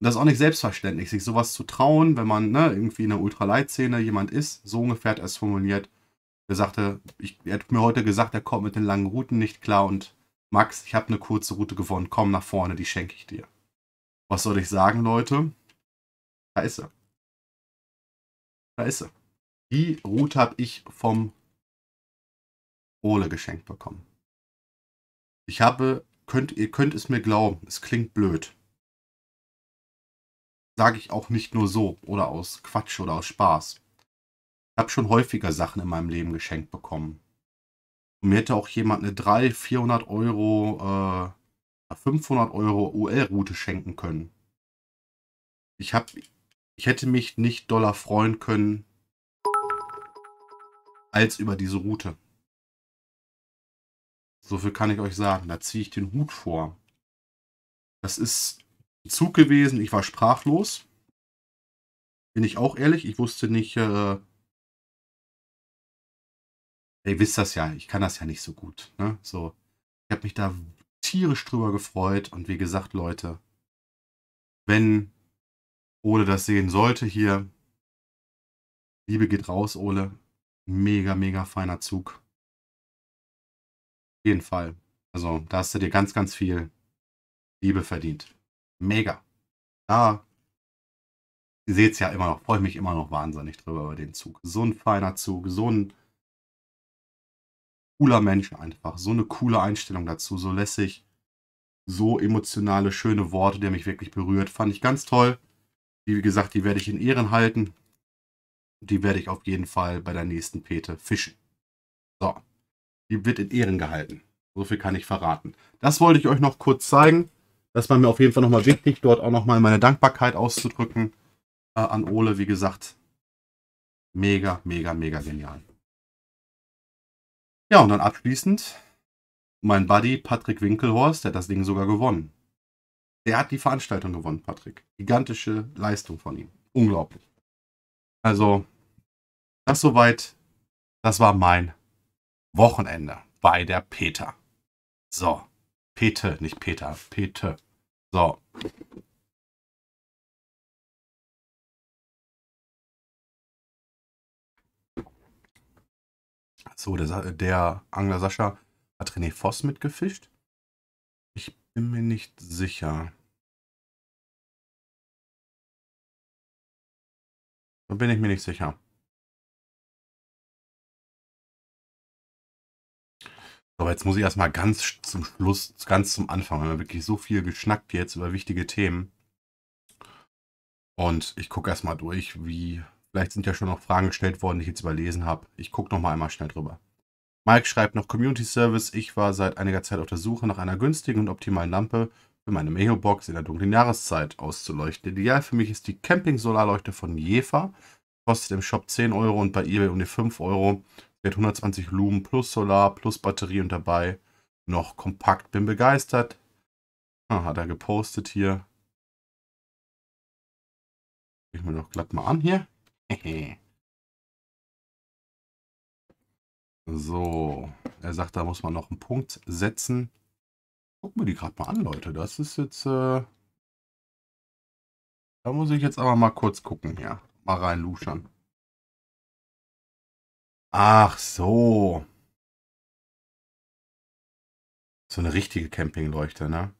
das ist auch nicht selbstverständlich, sich sowas zu trauen, wenn man ne, irgendwie in der Ultraleitszene jemand ist. So ungefähr hat er es formuliert. Er sagte, ich, er hat mir heute gesagt, er kommt mit den langen Routen nicht klar und Max, ich habe eine kurze Route gewonnen, komm nach vorne, die schenke ich dir. Was soll ich sagen, Leute? Da ist er. Da ist er. Die Route habe ich vom Ole geschenkt bekommen. Ich habe, könnt, ihr könnt es mir glauben, es klingt blöd sage ich auch nicht nur so oder aus Quatsch oder aus Spaß. Ich habe schon häufiger Sachen in meinem Leben geschenkt bekommen. Und mir hätte auch jemand eine 300, 400 Euro, äh, 500 Euro UL-Route schenken können. Ich, hab, ich hätte mich nicht doller freuen können als über diese Route. So viel kann ich euch sagen. Da ziehe ich den Hut vor. Das ist Zug gewesen. Ich war sprachlos. Bin ich auch ehrlich. Ich wusste nicht. Äh Ihr wisst das ja. Ich kann das ja nicht so gut. Ne? So, ich habe mich da tierisch drüber gefreut. Und wie gesagt, Leute, wenn Ole das sehen sollte hier, Liebe geht raus, Ole. Mega, mega feiner Zug. Auf jeden Fall. Also, da hast du dir ganz, ganz viel Liebe verdient. Mega. Da, ihr seht es ja immer noch, freue ich mich immer noch wahnsinnig drüber über den Zug. So ein feiner Zug, so ein cooler Mensch einfach, so eine coole Einstellung dazu, so lässig, so emotionale, schöne Worte, der mich wirklich berührt. Fand ich ganz toll. Wie gesagt, die werde ich in Ehren halten. Die werde ich auf jeden Fall bei der nächsten Pete fischen. So, die wird in Ehren gehalten. So viel kann ich verraten. Das wollte ich euch noch kurz zeigen. Das war mir auf jeden Fall nochmal wichtig, dort auch nochmal meine Dankbarkeit auszudrücken äh, an Ole. Wie gesagt, mega, mega, mega genial. Ja, und dann abschließend mein Buddy Patrick Winkelhorst, der hat das Ding sogar gewonnen. Der hat die Veranstaltung gewonnen, Patrick. Gigantische Leistung von ihm. Unglaublich. Also, das soweit. Das war mein Wochenende bei der Peter. So, Peter, nicht Peter, Peter. So. So, der, der Angler Sascha hat René Voss mitgefischt. Ich bin mir nicht sicher. Da bin ich mir nicht sicher. Aber jetzt muss ich erstmal ganz zum Schluss, ganz zum Anfang, weil wir wirklich so viel geschnackt jetzt über wichtige Themen. Und ich gucke erstmal durch, wie. Vielleicht sind ja schon noch Fragen gestellt worden, die ich jetzt überlesen habe. Ich gucke nochmal einmal schnell drüber. Mike schreibt noch Community Service. Ich war seit einiger Zeit auf der Suche nach einer günstigen und optimalen Lampe für meine Meho-Box in der dunklen Jahreszeit auszuleuchten. Ideal für mich ist die Camping-Solarleuchte von Jefa. Kostet im Shop 10 Euro und bei eBay um die 5 Euro. Der 120 Lumen plus Solar plus Batterie und dabei noch kompakt. Bin begeistert. Ah, hat er gepostet hier. Ich mir doch glatt mal an hier. (laughs) so, er sagt, da muss man noch einen Punkt setzen. Gucken wir die gerade mal an, Leute. Das ist jetzt... Äh da muss ich jetzt aber mal kurz gucken hier. Mal rein luschern. Ach so. So eine richtige Campingleuchte, ne?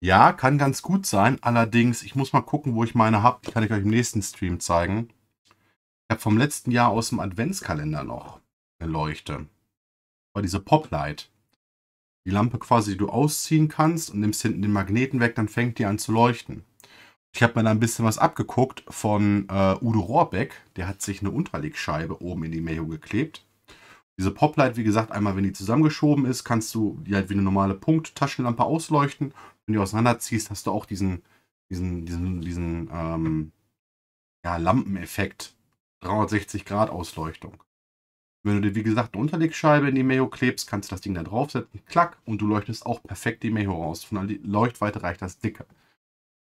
Ja, kann ganz gut sein. Allerdings, ich muss mal gucken, wo ich meine habe. Die kann ich euch im nächsten Stream zeigen. Ich habe vom letzten Jahr aus dem Adventskalender noch eine Leuchte. War diese Poplight. Die Lampe quasi, die du ausziehen kannst und nimmst hinten den Magneten weg, dann fängt die an zu leuchten. Ich habe mir da ein bisschen was abgeguckt von äh, Udo Rohrbeck. Der hat sich eine Unterlegscheibe oben in die Mayo geklebt. Diese Poplight, wie gesagt, einmal wenn die zusammengeschoben ist, kannst du die halt wie eine normale Punkttaschenlampe ausleuchten. Wenn du die auseinanderziehst, hast du auch diesen, diesen, diesen, diesen ähm, ja, Lampeneffekt. 360 Grad Ausleuchtung. Wenn du dir, wie gesagt, eine Unterlegscheibe in die Mayo klebst, kannst du das Ding da draufsetzen, klack, und du leuchtest auch perfekt die Mayo raus. Von der Leuchtweite reicht das dicke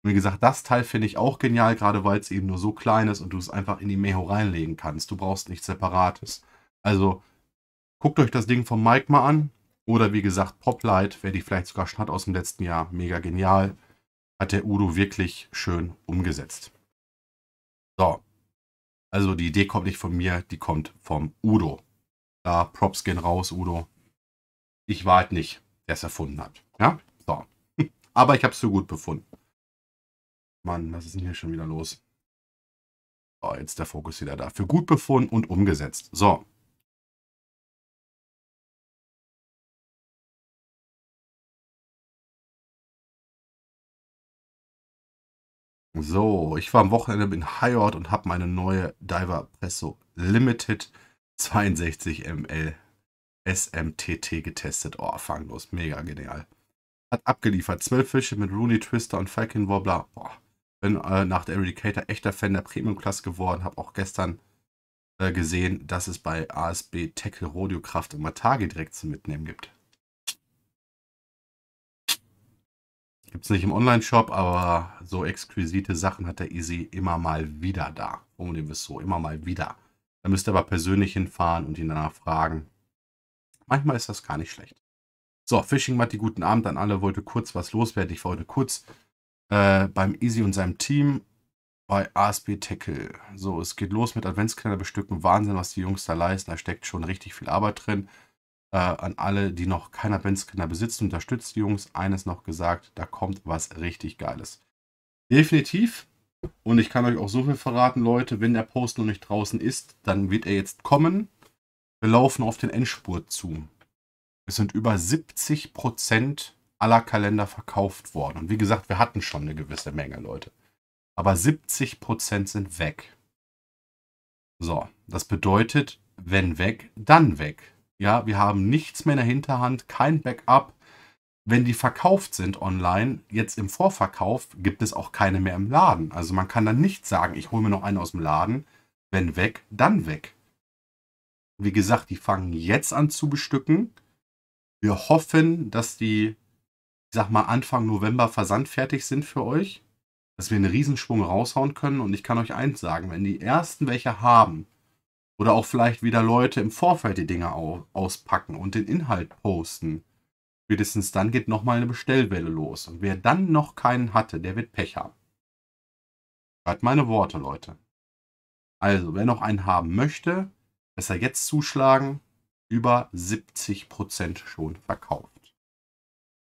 wie gesagt, das Teil finde ich auch genial, gerade weil es eben nur so klein ist und du es einfach in die Meho reinlegen kannst. Du brauchst nichts Separates. Also guckt euch das Ding von Mike mal an. Oder wie gesagt, Poplight, wer die vielleicht sogar schon hat aus dem letzten Jahr, mega genial. Hat der Udo wirklich schön umgesetzt. So. Also die Idee kommt nicht von mir, die kommt vom Udo. Da Props gehen raus, Udo. Ich war halt nicht, der es erfunden hat. Ja, so. (laughs) Aber ich habe es so gut befunden. Mann, was ist denn hier schon wieder los? Oh, jetzt der Fokus wieder da. Für gut befunden und umgesetzt. So. So, ich war am Wochenende in Hyout und habe meine neue Diver Presso Limited 62 ml SMTT getestet. Oh, fanglos, mega genial. Hat abgeliefert. Zwölf Fische mit Rooney, Twister und Falcon Wobbler. Boah. Bin äh, nach der Eradicator echter Fan der Premium-Klasse geworden. Habe auch gestern äh, gesehen, dass es bei ASB Tackle Rodeo-Kraft immer Tage direkt zum Mitnehmen gibt. Gibt es nicht im Online-Shop, aber so exquisite Sachen hat der Easy immer mal wieder da. Formulieren wir es so, immer mal wieder. Da müsst ihr aber persönlich hinfahren und ihn danach fragen. Manchmal ist das gar nicht schlecht. So, Fishing Matti, guten Abend an alle. Wollte kurz was loswerden. Ich wollte kurz äh, beim Easy und seinem Team bei ASB Tackle. So, es geht los mit Adventskalender bestücken. Wahnsinn, was die Jungs da leisten. Da steckt schon richtig viel Arbeit drin. Äh, an alle, die noch keinen Adventskalender besitzen, unterstützt die Jungs. Eines noch gesagt, da kommt was richtig Geiles. Definitiv. Und ich kann euch auch so viel verraten, Leute, wenn der Post noch nicht draußen ist, dann wird er jetzt kommen. Wir laufen auf den Endspurt zu. Es sind über 70 Prozent aller Kalender verkauft worden. Und wie gesagt, wir hatten schon eine gewisse Menge Leute. Aber 70% Prozent sind weg. So, das bedeutet, wenn weg, dann weg. Ja, wir haben nichts mehr in der Hinterhand, kein Backup. Wenn die verkauft sind online, jetzt im Vorverkauf, gibt es auch keine mehr im Laden. Also man kann dann nicht sagen, ich hole mir noch einen aus dem Laden. Wenn weg, dann weg. Wie gesagt, die fangen jetzt an zu bestücken. Wir hoffen, dass die ich sag mal, Anfang November versandfertig sind für euch, dass wir einen Riesenschwung raushauen können. Und ich kann euch eins sagen, wenn die ersten welche haben, oder auch vielleicht wieder Leute im Vorfeld die Dinge auspacken und den Inhalt posten, spätestens dann geht nochmal eine Bestellwelle los. Und wer dann noch keinen hatte, der wird Pech haben. Hört meine Worte, Leute. Also, wer noch einen haben möchte, besser jetzt zuschlagen. Über 70% Prozent schon verkauft.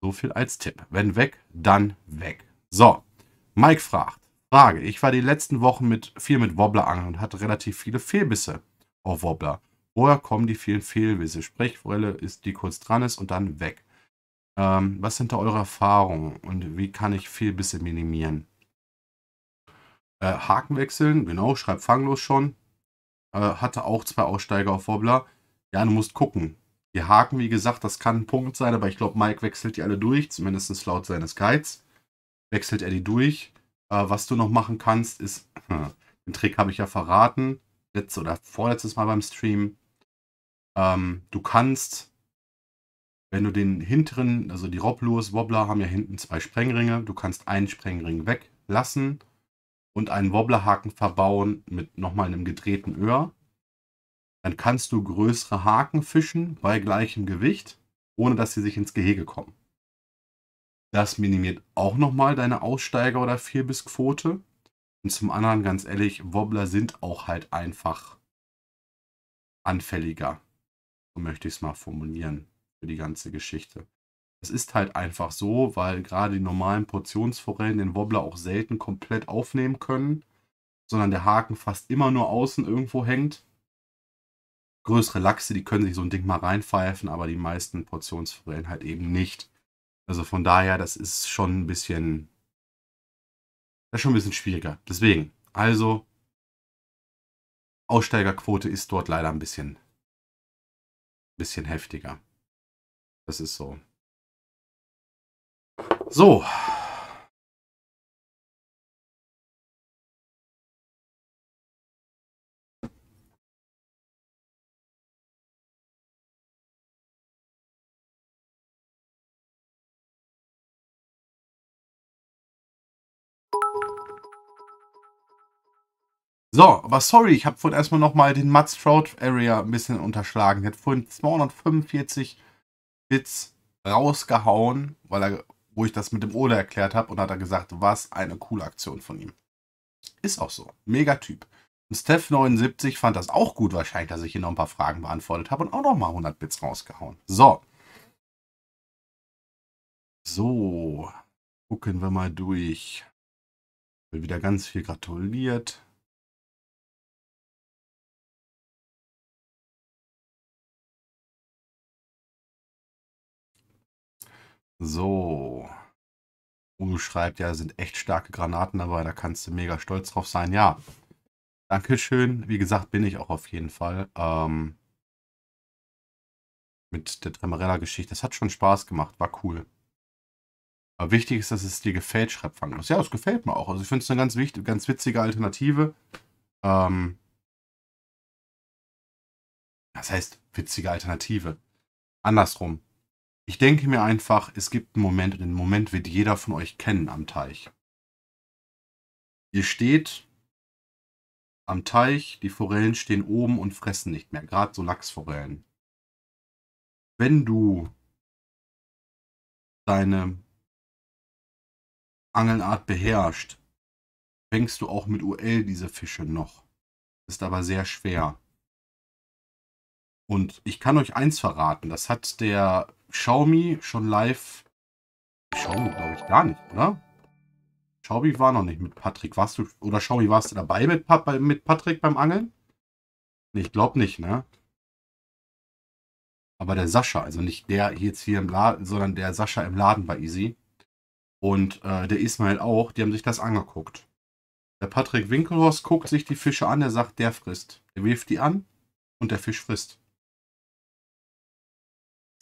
So viel als Tipp. Wenn weg, dann weg. So, Mike fragt, Frage, ich war die letzten Wochen mit, viel mit Wobbler angeln und hatte relativ viele Fehlbisse auf Wobbler. Woher kommen die vielen Fehlbisse? Sprich, Forelle ist die kurz dran ist und dann weg. Ähm, was sind da eure Erfahrungen und wie kann ich Fehlbisse minimieren? Äh, Haken wechseln, genau, schreibt fanglos schon. Äh, hatte auch zwei Aussteiger auf Wobbler. Ja, du musst gucken. Die Haken, wie gesagt, das kann ein Punkt sein, aber ich glaube, Mike wechselt die alle durch, zumindest laut seines Guides. Wechselt er die durch. Äh, was du noch machen kannst, ist, (laughs) den Trick habe ich ja verraten, letztes oder vorletztes Mal beim Stream. Ähm, du kannst, wenn du den hinteren, also die Roblures Wobbler haben ja hinten zwei Sprengringe, du kannst einen Sprengring weglassen und einen Wobblerhaken verbauen mit nochmal einem gedrehten Öhr dann kannst du größere Haken fischen bei gleichem Gewicht, ohne dass sie sich ins Gehege kommen. Das minimiert auch nochmal deine Aussteiger- oder Vierbissquote. Und zum anderen, ganz ehrlich, Wobbler sind auch halt einfach anfälliger. So möchte ich es mal formulieren für die ganze Geschichte. Es ist halt einfach so, weil gerade die normalen Portionsforellen den Wobbler auch selten komplett aufnehmen können, sondern der Haken fast immer nur außen irgendwo hängt größere Lachse, die können sich so ein Ding mal reinpfeifen, aber die meisten Portionsforellen halt eben nicht. Also von daher, das ist schon ein bisschen, das ist schon ein bisschen schwieriger. Deswegen, also Aussteigerquote ist dort leider ein bisschen, bisschen heftiger. Das ist so. So, So, aber sorry, ich habe vorhin erstmal nochmal den Mats Trout Area ein bisschen unterschlagen. Der hat vorhin 245 Bits rausgehauen, weil er, wo ich das mit dem Ole erklärt habe und hat er gesagt, was eine coole Aktion von ihm. Ist auch so. Mega Typ. Und Steph79 fand das auch gut wahrscheinlich, dass ich hier noch ein paar Fragen beantwortet habe und auch nochmal 100 Bits rausgehauen. So. So. Gucken wir mal durch. Wird wieder ganz viel gratuliert. So. Udo schreibt, ja, sind echt starke Granaten dabei, da kannst du mega stolz drauf sein. Ja, Dankeschön. Wie gesagt, bin ich auch auf jeden Fall. Ähm, mit der tremorella geschichte Das hat schon Spaß gemacht, war cool. Aber wichtig ist, dass es dir gefällt, schreibt Fanglos. Ja, es gefällt mir auch. Also ich finde es eine ganz, wichtig, ganz witzige Alternative. Ähm, das heißt, witzige Alternative. Andersrum. Ich denke mir einfach, es gibt einen Moment, und den Moment wird jeder von euch kennen am Teich. Ihr steht am Teich, die Forellen stehen oben und fressen nicht mehr, gerade so Lachsforellen. Wenn du deine Angelart beherrscht, fängst du auch mit UL diese Fische noch. Ist aber sehr schwer. Und ich kann euch eins verraten, das hat der Xiaomi schon live. Xiaomi, glaube ich, gar nicht, oder? Xiaomi war noch nicht mit Patrick. Warst du, oder Xiaomi, warst du dabei mit, mit Patrick beim Angeln? Nee, ich glaube nicht, ne? Aber der Sascha, also nicht der jetzt hier im Laden, sondern der Sascha im Laden bei Easy und äh, der Ismail auch, die haben sich das angeguckt. Der Patrick Winkelhorst guckt sich die Fische an, der sagt, der frisst. Der wirft die an und der Fisch frisst.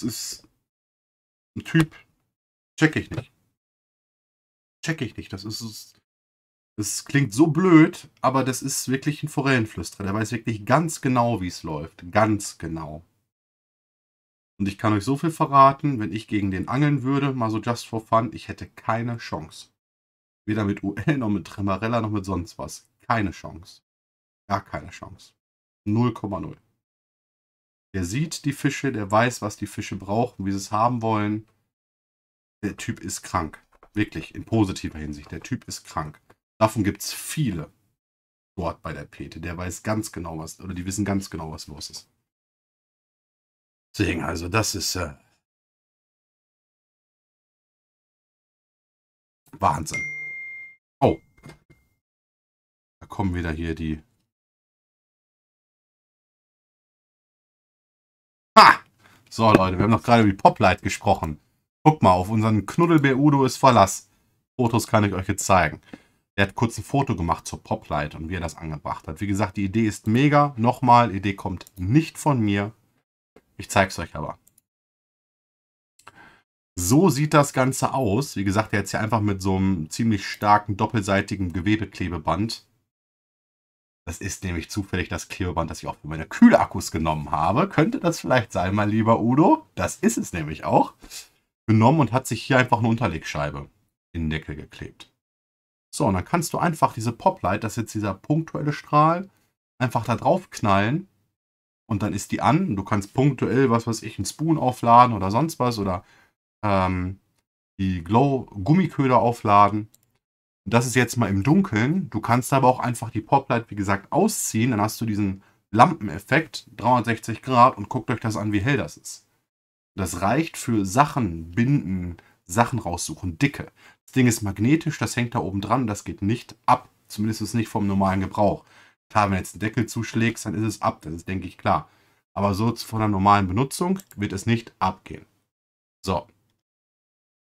Es ist Typ, check ich nicht. Check ich nicht. Das ist. Es klingt so blöd, aber das ist wirklich ein Forellenflüsterer. Der weiß wirklich ganz genau, wie es läuft. Ganz genau. Und ich kann euch so viel verraten, wenn ich gegen den angeln würde, mal so just for fun, ich hätte keine Chance. Weder mit UL noch mit Tremarella noch mit sonst was. Keine Chance. Gar keine Chance. 0,0. Der sieht die Fische, der weiß, was die Fische brauchen, wie sie es haben wollen. Der Typ ist krank. Wirklich, in positiver Hinsicht. Der Typ ist krank. Davon gibt es viele dort bei der Pete. Der weiß ganz genau, was, oder die wissen ganz genau, was los ist. Deswegen, also, das ist äh, Wahnsinn. Oh. Da kommen wieder hier die Ha! So, Leute, wir haben doch gerade über die Poplight gesprochen. Guck mal, auf unseren Knuddelbär Udo ist Verlass. Fotos kann ich euch jetzt zeigen. Er hat kurz ein Foto gemacht zur Poplight und wie er das angebracht hat. Wie gesagt, die Idee ist mega. Nochmal, Idee kommt nicht von mir. Ich zeig's euch aber. So sieht das Ganze aus. Wie gesagt, er hat es hier einfach mit so einem ziemlich starken doppelseitigen Gewebeklebeband das ist nämlich zufällig das Klebeband, das ich auch für meine Kühlakkus genommen habe. Könnte das vielleicht sein, mein lieber Udo? Das ist es nämlich auch. Genommen und hat sich hier einfach eine Unterlegscheibe in den Deckel geklebt. So, und dann kannst du einfach diese Poplight, das ist jetzt dieser punktuelle Strahl, einfach da drauf knallen und dann ist die an. Du kannst punktuell, was weiß ich, einen Spoon aufladen oder sonst was oder ähm, die Glow-Gummiköder aufladen und das ist jetzt mal im Dunkeln. Du kannst aber auch einfach die Poplight, wie gesagt, ausziehen. Dann hast du diesen Lampeneffekt, 360 Grad, und guckt euch das an, wie hell das ist. Das reicht für Sachen binden, Sachen raussuchen, dicke. Das Ding ist magnetisch, das hängt da oben dran, das geht nicht ab. Zumindest nicht vom normalen Gebrauch. Klar, wenn du jetzt einen Deckel zuschlägst, dann ist es ab, das ist, denke ich, klar. Aber so von der normalen Benutzung wird es nicht abgehen. So,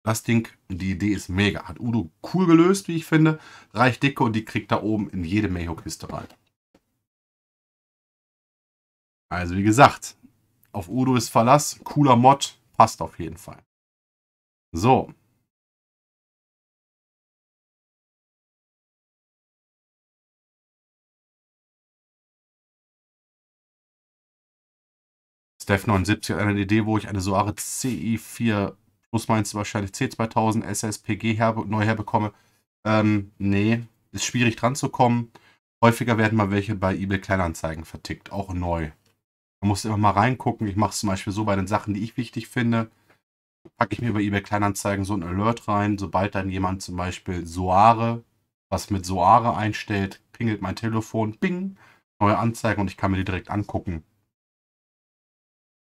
das Ding, die Idee ist mega. Hat Udo cool gelöst, wie ich finde. Reicht dicke und die kriegt da oben in jede mayo kiste rein. Also wie gesagt, auf Udo ist Verlass. Cooler Mod. Passt auf jeden Fall. So. Steph 79 hat eine Idee, wo ich eine Soare CI4 plus meinst du wahrscheinlich C2000, SSPG her, neu herbekomme. Ähm, nee, ist schwierig dran zu kommen. Häufiger werden mal welche bei eBay Kleinanzeigen vertickt, auch neu. Man muss immer mal reingucken. Ich mache es zum Beispiel so bei den Sachen, die ich wichtig finde, packe ich mir bei eBay Kleinanzeigen so ein Alert rein. Sobald dann jemand zum Beispiel Soare, was mit Soare einstellt, pingelt mein Telefon, bing, neue Anzeige und ich kann mir die direkt angucken.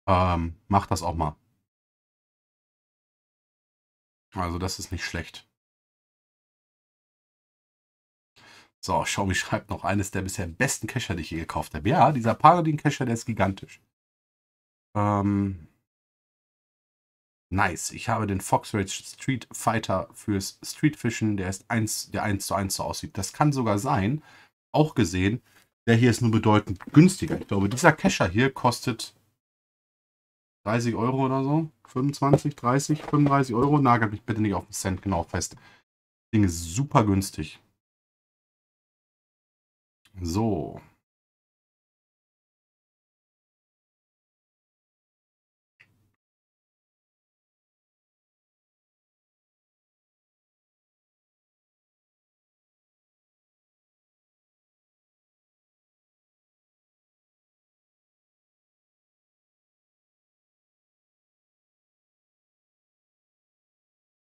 Ähm, mach das auch mal. Also das ist nicht schlecht. So, Xiaomi schreibt noch eines der bisher besten Kescher, die ich je gekauft habe. Ja, dieser Paladin-Kescher, der ist gigantisch. Ähm, nice. Ich habe den Fox Rage Street Fighter fürs Street Streetfischen, der ist 1, der 1 zu 1 so aussieht. Das kann sogar sein, auch gesehen, der hier ist nur bedeutend günstiger. Ich glaube, dieser Kescher hier kostet 30 Euro oder so. 25, 30, 35 Euro. Nagelt mich bitte nicht auf den Cent genau fest. Das Ding ist super günstig. So.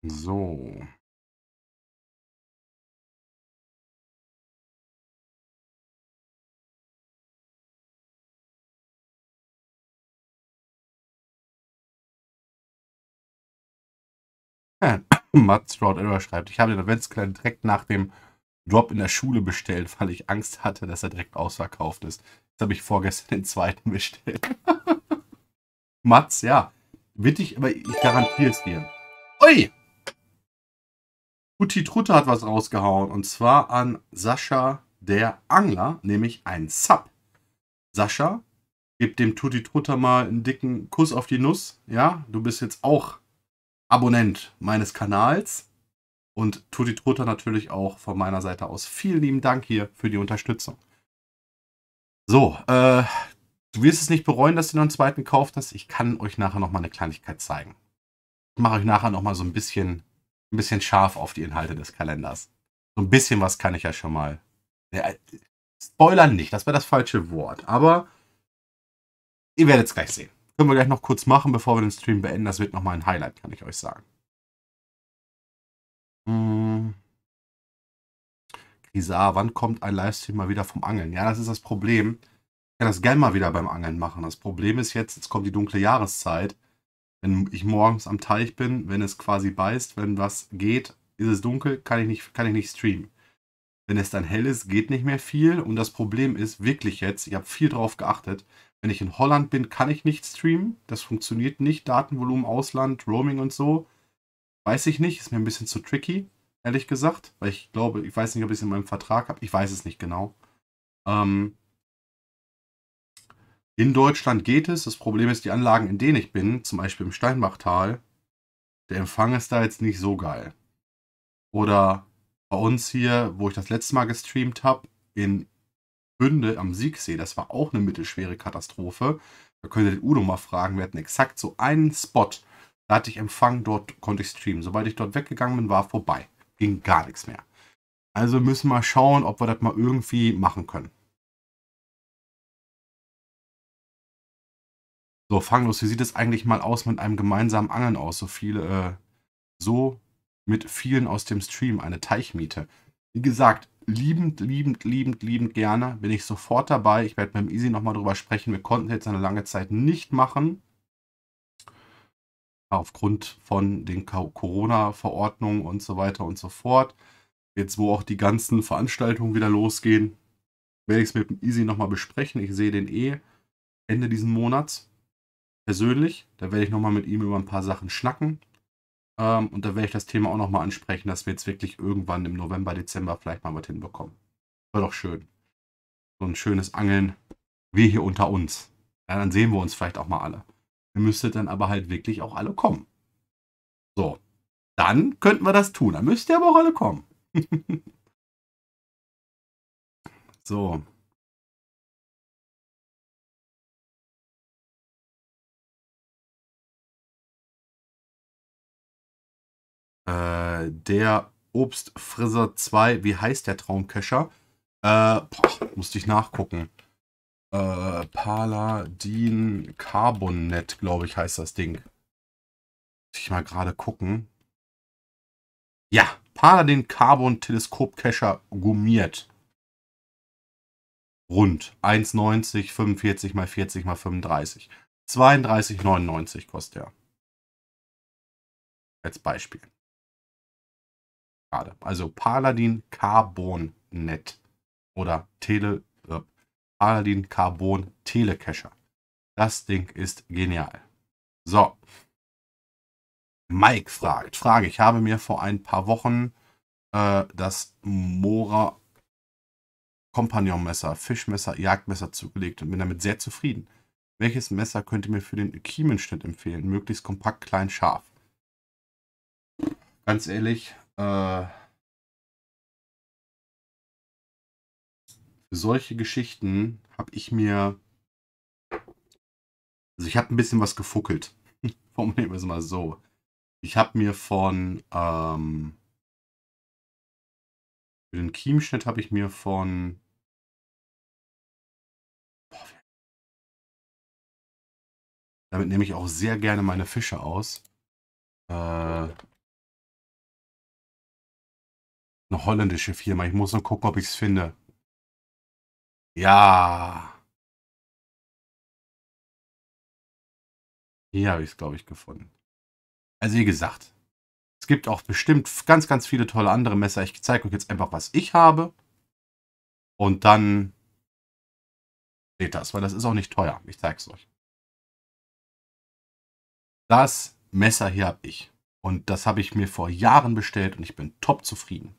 so Matt Stroud Error schreibt, ich habe den Adventskalender direkt nach dem Drop in der Schule bestellt, weil ich Angst hatte, dass er direkt ausverkauft ist. Jetzt habe ich vorgestern (laughs) den zweiten bestellt. (laughs) Mats, ja. Wittig, aber ich garantiere es dir. Ui! Tutti Trutte hat was rausgehauen und zwar an Sascha der Angler, nämlich ein Sub. Sascha, gib dem Tutti Trutter mal einen dicken Kuss auf die Nuss. Ja, du bist jetzt auch Abonnent meines Kanals. Und Tutti Trutter natürlich auch von meiner Seite aus. Vielen lieben Dank hier für die Unterstützung. So, äh, du wirst es nicht bereuen, dass du noch einen zweiten gekauft hast. Ich kann euch nachher nochmal eine Kleinigkeit zeigen. Ich mache euch nachher nochmal so ein bisschen ein bisschen scharf auf die Inhalte des Kalenders. So ein bisschen was kann ich ja schon mal. Ja, spoilern nicht, das wäre das falsche Wort. Aber ihr werdet es gleich sehen. Können wir gleich noch kurz machen, bevor wir den Stream beenden. Das wird nochmal ein Highlight, kann ich euch sagen. Hm. wann kommt ein Livestream mal wieder vom Angeln? Ja, das ist das Problem. Ich kann das gerne mal wieder beim Angeln machen. Das Problem ist jetzt, jetzt kommt die dunkle Jahreszeit wenn ich morgens am Teich bin, wenn es quasi beißt, wenn was geht, ist es dunkel, kann ich nicht, kann ich nicht streamen. Wenn es dann hell ist, geht nicht mehr viel. Und das Problem ist wirklich jetzt, ich habe viel drauf geachtet, wenn ich in Holland bin, kann ich nicht streamen. Das funktioniert nicht. Datenvolumen, Ausland, Roaming und so. Weiß ich nicht. Ist mir ein bisschen zu tricky, ehrlich gesagt. Weil ich glaube, ich weiß nicht, ob ich es in meinem Vertrag habe. Ich weiß es nicht genau. Ähm, in Deutschland geht es. Das Problem ist, die Anlagen, in denen ich bin, zum Beispiel im Steinbachtal, der Empfang ist da jetzt nicht so geil. Oder bei uns hier, wo ich das letzte Mal gestreamt habe, in Bünde am Siegsee, das war auch eine mittelschwere Katastrophe. Da könnt ihr den Udo mal fragen. Wir hatten exakt so einen Spot. Da hatte ich Empfang, dort konnte ich streamen. Sobald ich dort weggegangen bin, war vorbei. Ging gar nichts mehr. Also müssen wir schauen, ob wir das mal irgendwie machen können. So, fanglos, wie sieht es eigentlich mal aus mit einem gemeinsamen Angeln aus? So viele, äh, so mit vielen aus dem Stream, eine Teichmiete. Wie gesagt, liebend, liebend, liebend, liebend gerne. Bin ich sofort dabei. Ich werde mit dem Easy nochmal drüber sprechen. Wir konnten jetzt eine lange Zeit nicht machen. Aufgrund von den Corona-Verordnungen und so weiter und so fort. Jetzt, wo auch die ganzen Veranstaltungen wieder losgehen, werde ich es mit dem Easy nochmal besprechen. Ich sehe den eh Ende diesen Monats persönlich. Da werde ich nochmal mit ihm über ein paar Sachen schnacken. Ähm, und da werde ich das Thema auch nochmal ansprechen, dass wir jetzt wirklich irgendwann im November, Dezember vielleicht mal was hinbekommen. War doch schön. So ein schönes Angeln. Wir hier unter uns. Ja, dann sehen wir uns vielleicht auch mal alle. Ihr müsstet dann aber halt wirklich auch alle kommen. So. Dann könnten wir das tun. Dann müsst ihr aber auch alle kommen. (laughs) so. Äh, der Obstfrisser 2, wie heißt der Traumkescher? Äh, boah, musste ich nachgucken. Äh, Paladin Carbonet, glaube ich, heißt das Ding. Muss ich mal gerade gucken. Ja, Paladin Carbon Teleskopkescher gummiert. Rund. 1,90, 45 mal 40 mal 35. 32,99 kostet er. Als Beispiel gerade. Also Paladin Carbon Net oder Tele, äh, Paladin Carbon Telecacher. Das Ding ist genial. So. Mike fragt, Frage, ich habe mir vor ein paar Wochen äh, das Mora Kompagnonmesser, Fischmesser, Jagdmesser zugelegt und bin damit sehr zufrieden. Welches Messer könnt ihr mir für den Kiemenschnitt empfehlen? Möglichst kompakt, klein, scharf. Ganz ehrlich, äh, für solche Geschichten habe ich mir. Also ich habe ein bisschen was gefuckelt. (laughs) Formulieren wir es mal so. Ich habe mir von. Ähm, für den Kiemenschnitt habe ich mir von. Boah, damit nehme ich auch sehr gerne meine Fische aus. Äh, eine holländische Firma. Ich muss nur gucken, ob ich es finde. Ja. Hier habe ich es, glaube ich, gefunden. Also wie gesagt, es gibt auch bestimmt ganz, ganz viele tolle andere Messer. Ich zeige euch jetzt einfach, was ich habe. Und dann seht das, weil das ist auch nicht teuer. Ich zeige es euch. Das Messer hier habe ich. Und das habe ich mir vor Jahren bestellt und ich bin top zufrieden.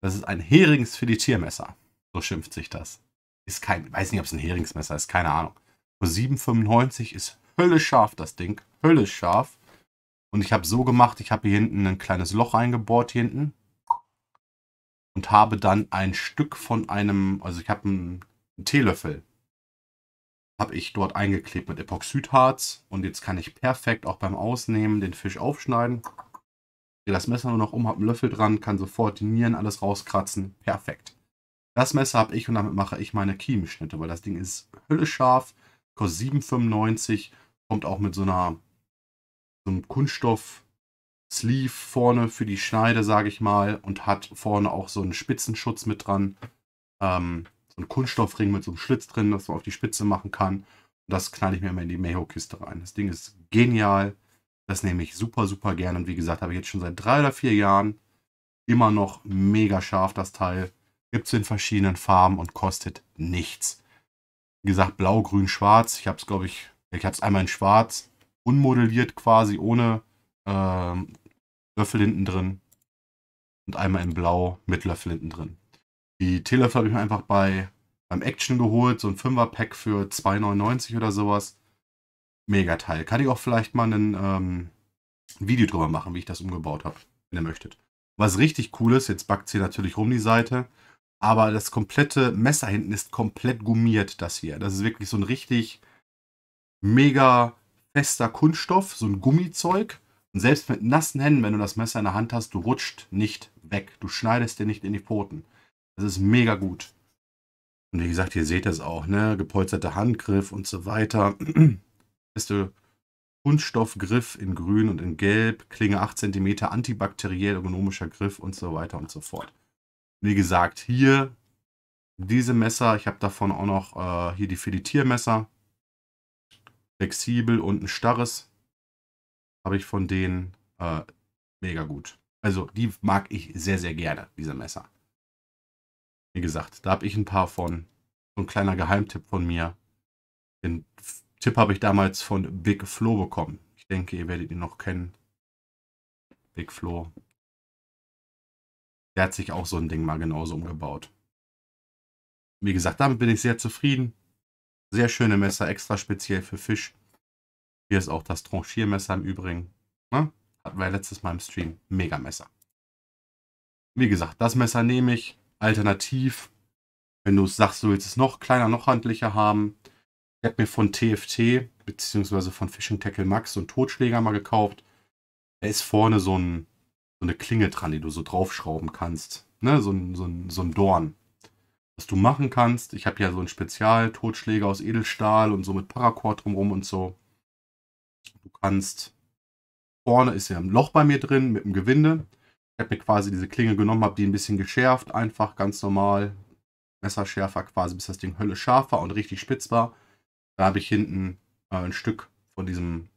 Das ist ein Heringsfiletiermesser. So schimpft sich das. Ist kein, weiß nicht, ob es ein Heringsmesser ist, keine Ahnung. Für 7,95 ist höllisch scharf das Ding. Höllisch scharf. Und ich habe so gemacht, ich habe hier hinten ein kleines Loch eingebohrt hier hinten. Und habe dann ein Stück von einem, also ich habe einen, einen Teelöffel, habe ich dort eingeklebt mit Epoxidharz. Und jetzt kann ich perfekt auch beim Ausnehmen den Fisch aufschneiden drehe das Messer nur noch um, hab einen Löffel dran, kann sofort die Nieren alles rauskratzen. Perfekt. Das Messer habe ich und damit mache ich meine Kiemenschnitte, weil das Ding ist höllisch scharf, kostet 7,95, kommt auch mit so einer so einem Kunststoff Sleeve vorne für die Schneide, sage ich mal, und hat vorne auch so einen Spitzenschutz mit dran. Ähm, so einen Kunststoffring mit so einem Schlitz drin, das man auf die Spitze machen kann. Und das knall ich mir immer in die mayo kiste rein. Das Ding ist genial. Das nehme ich super, super gerne. Und wie gesagt, habe ich jetzt schon seit drei oder vier Jahren. Immer noch mega scharf das Teil. Gibt es in verschiedenen Farben und kostet nichts. Wie gesagt, blau, grün, schwarz. Ich habe es, glaube ich, ich habe es einmal in schwarz, unmodelliert quasi, ohne ähm, Löffel hinten drin. Und einmal in blau mit Löffel hinten drin. Die Teelöffel habe ich mir einfach bei, beim Action geholt. So ein 5er-Pack für 2,99 oder sowas. Megateil. Kann ich auch vielleicht mal einen, ähm, ein Video drüber machen, wie ich das umgebaut habe, wenn ihr möchtet. Was richtig cool ist, jetzt backt sie natürlich rum die Seite, aber das komplette Messer hinten ist komplett gummiert, das hier. Das ist wirklich so ein richtig mega fester Kunststoff, so ein Gummizeug. Und selbst mit nassen Händen, wenn du das Messer in der Hand hast, du rutscht nicht weg. Du schneidest dir nicht in die Pfoten. Das ist mega gut. Und wie gesagt, ihr seht das auch, ne? Gepolsterte Handgriff und so weiter. (clears throat) Feste Kunststoffgriff in grün und in gelb, Klinge 8 cm, antibakteriell, ergonomischer Griff und so weiter und so fort. Wie gesagt, hier diese Messer, ich habe davon auch noch äh, hier die Filetiermesser, flexibel und ein starres, habe ich von denen äh, mega gut. Also die mag ich sehr, sehr gerne, diese Messer. Wie gesagt, da habe ich ein paar von. So ein kleiner Geheimtipp von mir. Den Tipp habe ich damals von Big Flo bekommen. Ich denke, ihr werdet ihn noch kennen. Big Flo. Der hat sich auch so ein Ding mal genauso umgebaut. Wie gesagt, damit bin ich sehr zufrieden. Sehr schöne Messer, extra speziell für Fisch. Hier ist auch das Tranchiermesser im Übrigen. Na? Ne? Hatten wir letztes Mal im Stream. Mega Messer. Wie gesagt, das Messer nehme ich. Alternativ, wenn du es sagst, du willst es noch kleiner, noch handlicher haben, ich habe mir von TFT, bzw. von Fishing Tackle Max, so einen Totschläger mal gekauft. Da ist vorne so, ein, so eine Klinge dran, die du so draufschrauben kannst. Ne? So, ein, so, ein, so ein Dorn. Was du machen kannst, ich habe ja so einen Spezial-Totschläger aus Edelstahl und so mit Paracord drumrum und so. Du kannst. Vorne ist ja ein Loch bei mir drin mit dem Gewinde. Ich habe mir quasi diese Klinge genommen, habe die ein bisschen geschärft, einfach ganz normal. Messerschärfer quasi, bis das Ding Hölle scharf war und richtig spitz war. Da habe ich hinten äh, ein Stück von diesem,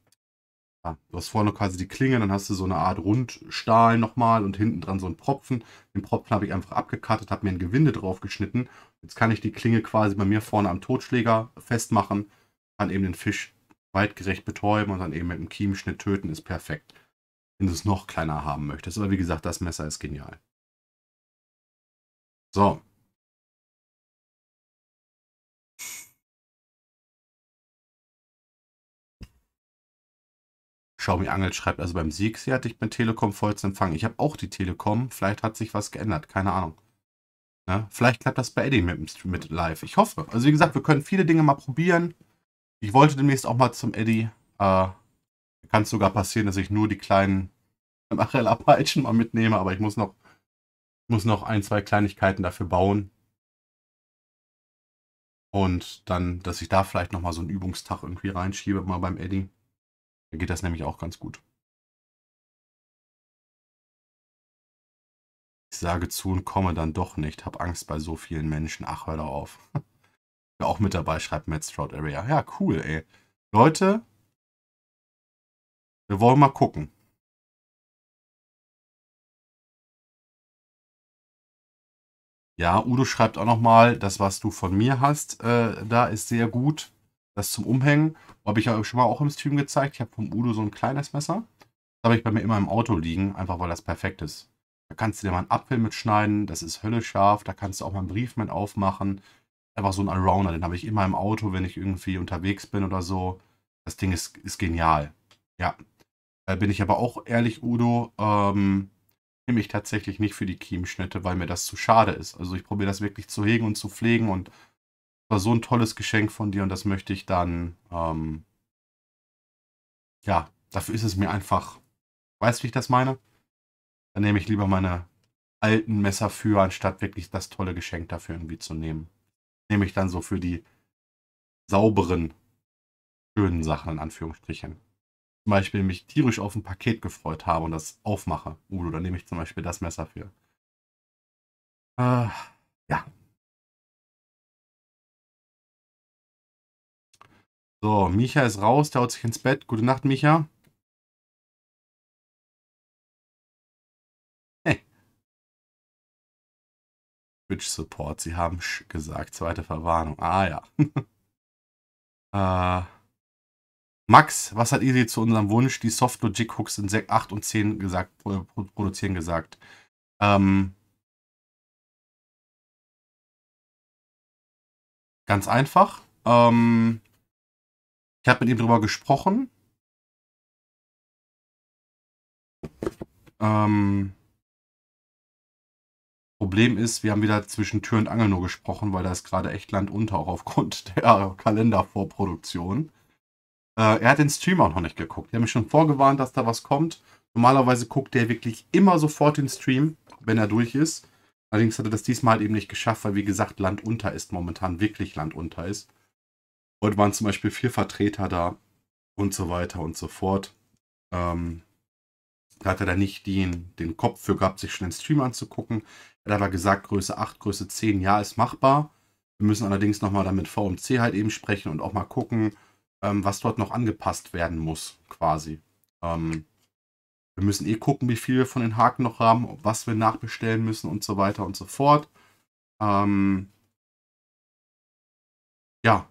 ja, du hast vorne quasi die Klinge, dann hast du so eine Art Rundstahl nochmal und hinten dran so einen Propfen. Den Propfen habe ich einfach abgekattet, habe mir ein Gewinde drauf geschnitten. Jetzt kann ich die Klinge quasi bei mir vorne am Totschläger festmachen, kann eben den Fisch weitgerecht betäuben und dann eben mit einem Kiemenschnitt töten, ist perfekt. Wenn du es noch kleiner haben möchtest. Aber wie gesagt, das Messer ist genial. So, Xiaomi Angel schreibt, also beim Sieg, sie hatte ich mit Telekom voll zu empfangen. Ich habe auch die Telekom, vielleicht hat sich was geändert, keine Ahnung. Ne? Vielleicht klappt das bei Eddie mit, mit live. Ich hoffe. Also wie gesagt, wir können viele Dinge mal probieren. Ich wollte demnächst auch mal zum Eddie. Äh, Kann es sogar passieren, dass ich nur die kleinen Marella-Peitschen (laughs) mal mitnehme, aber ich muss noch, muss noch ein, zwei Kleinigkeiten dafür bauen. Und dann, dass ich da vielleicht nochmal so einen Übungstag irgendwie reinschiebe, mal beim Eddie. Da geht das nämlich auch ganz gut. Ich sage zu und komme dann doch nicht. Hab Angst bei so vielen Menschen. Ach, hör doch auf. (laughs) Ja, auch mit dabei schreibt Matt Stroud Area. Ja, cool, ey. Leute, wir wollen mal gucken. Ja, Udo schreibt auch nochmal, das, was du von mir hast, äh, da ist sehr gut. Das zum Umhängen habe ich ja schon mal auch im Stream gezeigt. Ich habe vom Udo so ein kleines Messer. Das habe ich bei mir immer im Auto liegen, einfach weil das perfekt ist. Da kannst du dir mal einen Apfel mitschneiden, das ist Hölle Da kannst du auch mal einen Brief mit aufmachen. Einfach so ein Allrounder, den habe ich immer im Auto, wenn ich irgendwie unterwegs bin oder so. Das Ding ist, ist genial. Ja. Da bin ich aber auch ehrlich, Udo, ähm, nehme ich tatsächlich nicht für die Kiemenschnitte, weil mir das zu schade ist. Also ich probiere das wirklich zu hegen und zu pflegen und war so ein tolles Geschenk von dir und das möchte ich dann, ähm, ja, dafür ist es mir einfach, weißt du, wie ich das meine? Dann nehme ich lieber meine alten Messer für, anstatt wirklich das tolle Geschenk dafür irgendwie zu nehmen. Nehme ich dann so für die sauberen, schönen Sachen in Anführungsstrichen. Zum Beispiel mich tierisch auf ein Paket gefreut habe und das aufmache. Uh, dann nehme ich zum Beispiel das Messer für. Äh, ja, So, Micha ist raus, der haut sich ins Bett. Gute Nacht, Micha. Hey. Twitch Support, sie haben gesagt. Zweite Verwarnung. Ah ja. (laughs) äh. Max, was hat Easy zu unserem Wunsch, die Soft Logic Hooks in 8 und 10 gesagt, produzieren gesagt? Ähm, ganz einfach. Ähm, ich habe mit ihm drüber gesprochen. Ähm, Problem ist, wir haben wieder zwischen Tür und Angel nur gesprochen, weil da ist gerade echt Land unter, auch aufgrund (laughs) der Kalendervorproduktion. Äh, er hat den Stream auch noch nicht geguckt. Ich habe mich schon vorgewarnt, dass da was kommt. Normalerweise guckt er wirklich immer sofort den Stream, wenn er durch ist. Allerdings hat er das diesmal halt eben nicht geschafft, weil wie gesagt Land unter ist momentan, wirklich Land unter ist. Heute waren zum Beispiel vier Vertreter da und so weiter und so fort. Ähm, da hat er dann nicht den, den Kopf für gehabt, sich schnell den Stream anzugucken. Er hat aber gesagt, Größe 8, Größe 10, ja, ist machbar. Wir müssen allerdings nochmal dann mit VMC halt eben sprechen und auch mal gucken, ähm, was dort noch angepasst werden muss, quasi. Ähm, wir müssen eh gucken, wie viel wir von den Haken noch haben, was wir nachbestellen müssen und so weiter und so fort. Ähm, ja,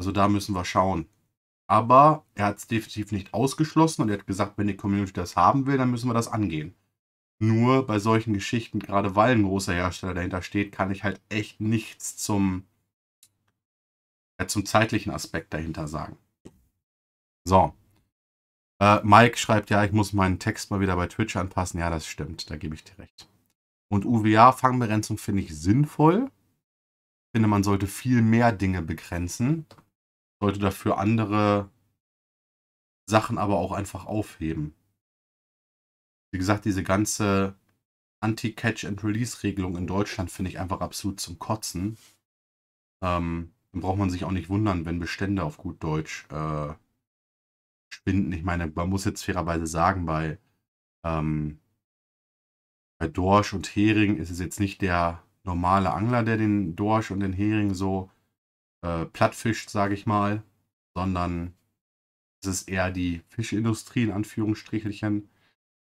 also da müssen wir schauen. Aber er hat es definitiv nicht ausgeschlossen und er hat gesagt, wenn die Community das haben will, dann müssen wir das angehen. Nur bei solchen Geschichten, gerade weil ein großer Hersteller dahinter steht, kann ich halt echt nichts zum, ja, äh, zum zeitlichen Aspekt dahinter sagen. So. Äh, Mike schreibt, ja, ich muss meinen Text mal wieder bei Twitch anpassen. Ja, das stimmt, da gebe ich dir recht. Und UWA-Fangbegrenzung finde ich sinnvoll. Ich finde, man sollte viel mehr Dinge begrenzen sollte dafür andere Sachen aber auch einfach aufheben. Wie gesagt, diese ganze Anti-Catch-and-Release-Regelung in Deutschland finde ich einfach absolut zum Kotzen. Ähm, dann braucht man sich auch nicht wundern, wenn Bestände auf gut Deutsch äh, schwinden. Ich meine, man muss jetzt fairerweise sagen, bei, ähm, bei Dorsch und Hering ist es jetzt nicht der normale Angler, der den Dorsch und den Hering so äh, plattfischt, sage ich mal, sondern es ist eher die Fischindustrie in Anführungsstrichelchen.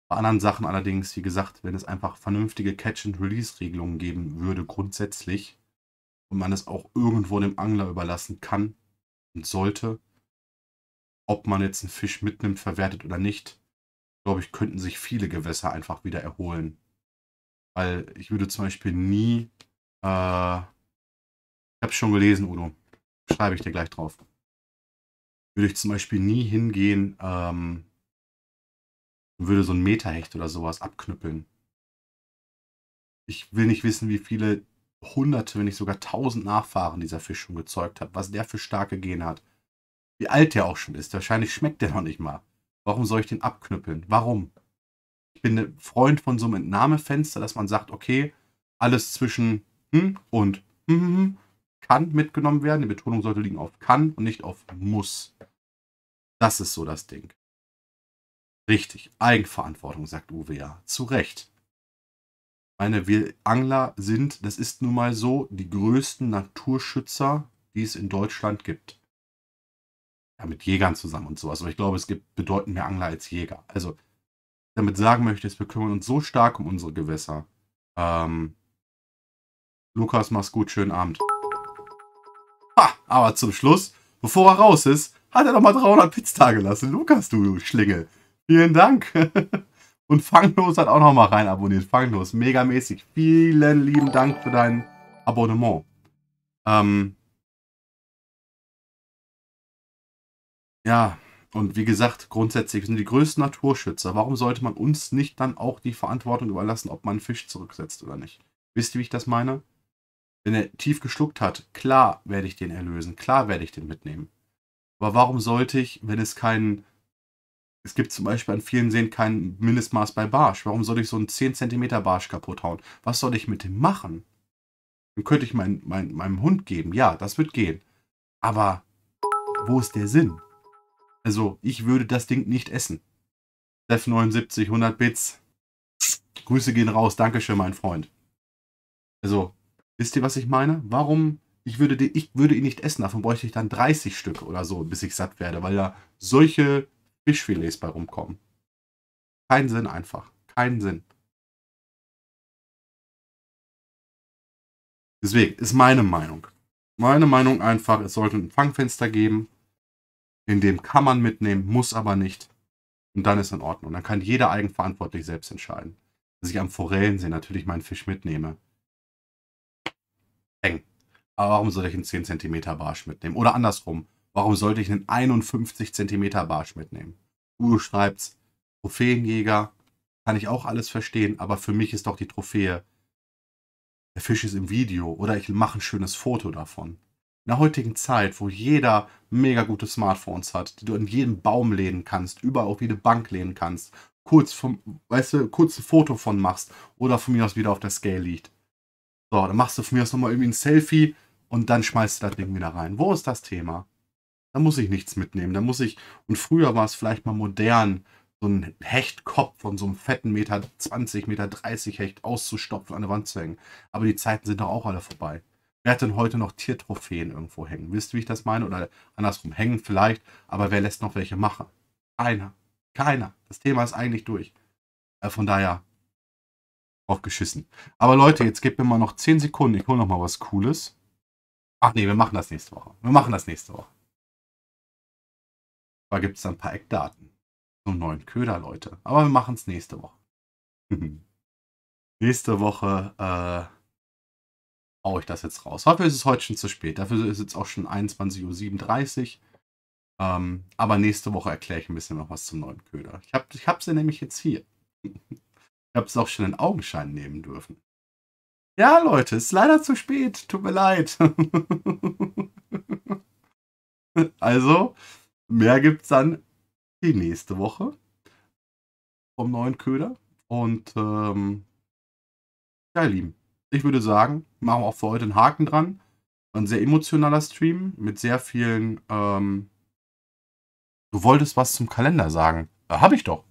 Bei anderen Sachen allerdings, wie gesagt, wenn es einfach vernünftige Catch-and-Release-Regelungen geben würde, grundsätzlich, und man es auch irgendwo dem Angler überlassen kann und sollte, ob man jetzt einen Fisch mitnimmt, verwertet oder nicht, glaube ich, könnten sich viele Gewässer einfach wieder erholen. Weil ich würde zum Beispiel nie äh, habe es schon gelesen, Udo. Schreibe ich dir gleich drauf. Würde ich zum Beispiel nie hingehen ähm, würde so ein Meterhecht oder sowas abknüppeln. Ich will nicht wissen, wie viele Hunderte, wenn nicht sogar tausend Nachfahren dieser Fisch schon gezeugt hat, was der für starke Gene hat. Wie alt der auch schon ist. Wahrscheinlich schmeckt der noch nicht mal. Warum soll ich den abknüppeln? Warum? Ich bin ein Freund von so einem Entnahmefenster, dass man sagt, okay, alles zwischen hm und hm, hm, hm, hm kann mitgenommen werden. Die Betonung sollte liegen auf kann und nicht auf muss. Das ist so das Ding. Richtig, Eigenverantwortung, sagt Uwe ja. Zu Recht. Ich meine, wir Angler sind, das ist nun mal so, die größten Naturschützer, die es in Deutschland gibt. Ja, mit Jägern zusammen und sowas. Aber ich glaube, es gibt bedeutend mehr Angler als Jäger. Also, damit sagen möchte, ich, wir kümmern uns so stark um unsere Gewässer. Ähm, Lukas, mach's gut, schönen Abend. Aber zum Schluss, bevor er raus ist, hat er nochmal 300 Pits da gelassen. Lukas, du Schlingel. Vielen Dank. (laughs) Und Fanglos hat auch nochmal rein abonniert. Fanglos, megamäßig. Vielen lieben Dank für dein Abonnement. Ähm ja, und wie gesagt, grundsätzlich sind die größten Naturschützer. Warum sollte man uns nicht dann auch die Verantwortung überlassen, ob man einen Fisch zurücksetzt oder nicht? Wisst ihr, wie ich das meine? Wenn er tief geschluckt hat, klar werde ich den erlösen, klar werde ich den mitnehmen. Aber warum sollte ich, wenn es keinen es gibt zum Beispiel an vielen Seen kein Mindestmaß bei Barsch. Warum sollte ich so einen 10 cm Barsch kaputt hauen? Was soll ich mit dem machen? Dann könnte ich mein, mein, meinem Hund geben. Ja, das wird gehen. Aber wo ist der Sinn? Also, ich würde das Ding nicht essen. Def 79, 100 Bits. Grüße gehen raus. Dankeschön, mein Freund. Also, Wisst ihr, was ich meine? Warum? Ich würde, die, ich würde ihn nicht essen, davon bräuchte ich dann 30 Stück oder so, bis ich satt werde, weil da solche Fischfilets bei rumkommen. Kein Sinn einfach. Keinen Sinn. Deswegen ist meine Meinung. Meine Meinung einfach, es sollte ein Fangfenster geben, in dem kann man mitnehmen, muss aber nicht. Und dann ist in Ordnung. Dann kann jeder eigenverantwortlich selbst entscheiden. Dass ich am Forellensee natürlich meinen Fisch mitnehme eng. Aber warum soll ich einen 10 cm Barsch mitnehmen? Oder andersrum, warum sollte ich einen 51 cm Barsch mitnehmen? Du schreibt, Trophäenjäger, kann ich auch alles verstehen, aber für mich ist doch die Trophäe, der Fisch ist im Video oder ich mache ein schönes Foto davon. In der heutigen Zeit, wo jeder mega gute Smartphones hat, die du an jeden Baum lehnen kannst, überall auf jede Bank lehnen kannst, kurz, vom, weißt du, kurz ein Foto von machst oder von mir aus wieder auf der Scale liegt so, dann machst du von mir aus nochmal irgendwie ein Selfie und dann schmeißt du das Ding wieder rein. Wo ist das Thema? Da muss ich nichts mitnehmen. Da muss ich, und früher war es vielleicht mal modern, so einen Hechtkopf von so einem fetten Meter 20, Meter 30 Hecht auszustopfen, an der Wand zu hängen. Aber die Zeiten sind doch auch alle vorbei. Wer hat denn heute noch Tiertrophäen irgendwo hängen? Wisst ihr, wie ich das meine? Oder andersrum, hängen vielleicht, aber wer lässt noch welche machen? Keiner. Keiner. Das Thema ist eigentlich durch. Äh, von daher, auch geschissen. Aber Leute, jetzt gebt mir mal noch 10 Sekunden. Ich hole noch mal was Cooles. Ach nee, wir machen das nächste Woche. Wir machen das nächste Woche. Da gibt es ein paar Eckdaten zum neuen Köder, Leute. Aber wir machen es nächste Woche. (laughs) nächste Woche äh, haue ich das jetzt raus. Dafür ist es heute schon zu spät. Dafür ist jetzt auch schon 21.37 Uhr. Ähm, aber nächste Woche erkläre ich ein bisschen noch was zum neuen Köder. Ich habe ich sie nämlich jetzt hier. (laughs) Ich habe es auch schon in Augenschein nehmen dürfen. Ja, Leute, ist leider zu spät. Tut mir leid. (laughs) also, mehr gibt es dann die nächste Woche vom neuen Köder. Und ähm, ja, ihr Lieben, ich würde sagen, machen wir auch für heute einen Haken dran. Ein sehr emotionaler Stream mit sehr vielen. Ähm, du wolltest was zum Kalender sagen. Äh, Habe ich doch.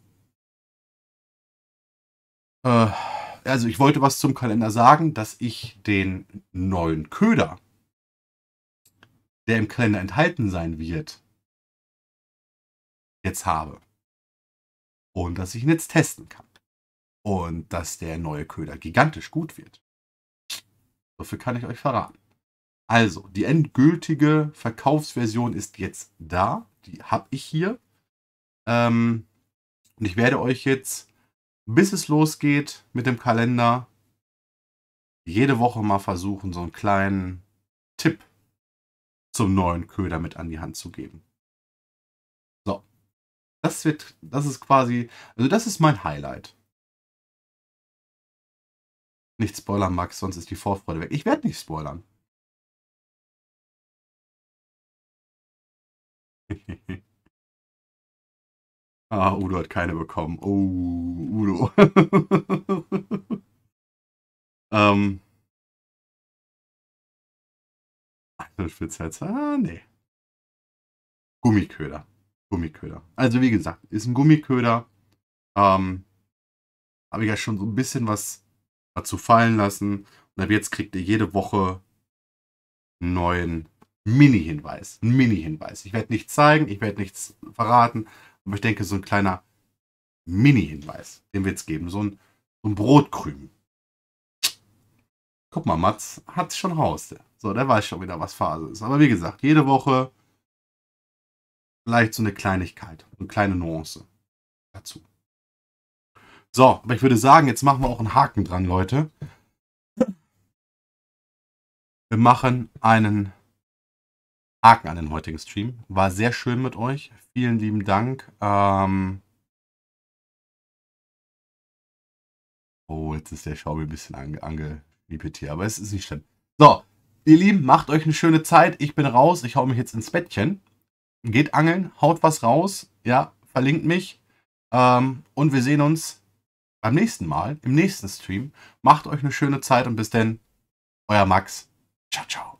Äh, also ich wollte was zum Kalender sagen, dass ich den neuen Köder, der im Kalender enthalten sein wird, jetzt habe. Und dass ich ihn jetzt testen kann. Und dass der neue Köder gigantisch gut wird. Dafür kann ich euch verraten. Also, die endgültige Verkaufsversion ist jetzt da. Die habe ich hier. Ähm, und ich werde euch jetzt bis es losgeht mit dem Kalender, jede Woche mal versuchen, so einen kleinen Tipp zum neuen Köder mit an die Hand zu geben. So. Das wird, das ist quasi, also das ist mein Highlight. Nicht spoilern, Max, sonst ist die Vorfreude weg. Ich werde nicht spoilern. Hehehe. (laughs) Ah, Udo hat keine bekommen. Oh, Udo. (laughs) ähm. Spitz Ah, nee. Gummiköder. Gummiköder. Also wie gesagt, ist ein Gummiköder. Ähm, Habe ich ja schon so ein bisschen was dazu fallen lassen. Und ab jetzt kriegt ihr jede Woche einen neuen Mini-Hinweis. Ein Mini-Hinweis. Ich werde nichts zeigen, ich werde nichts verraten. Aber ich denke, so ein kleiner Mini-Hinweis, den wir jetzt geben, so ein, so ein Brotkrümen. Guck mal, Mats hat's schon raus. So, der weiß schon wieder, was Phase ist. Aber wie gesagt, jede Woche vielleicht so eine Kleinigkeit, eine kleine Nuance dazu. So, aber ich würde sagen, jetzt machen wir auch einen Haken dran, Leute. Wir machen einen Haken an den heutigen Stream. War sehr schön mit euch. Vielen lieben Dank. Ähm oh, jetzt ist der Schaubel ein bisschen ange, ange hier, aber es ist nicht schlimm. So, ihr Lieben, macht euch eine schöne Zeit. Ich bin raus. Ich hau mich jetzt ins Bettchen. Geht angeln, haut was raus. Ja, verlinkt mich. Ähm, und wir sehen uns beim nächsten Mal, im nächsten Stream. Macht euch eine schöne Zeit und bis dann. Euer Max. Ciao, ciao.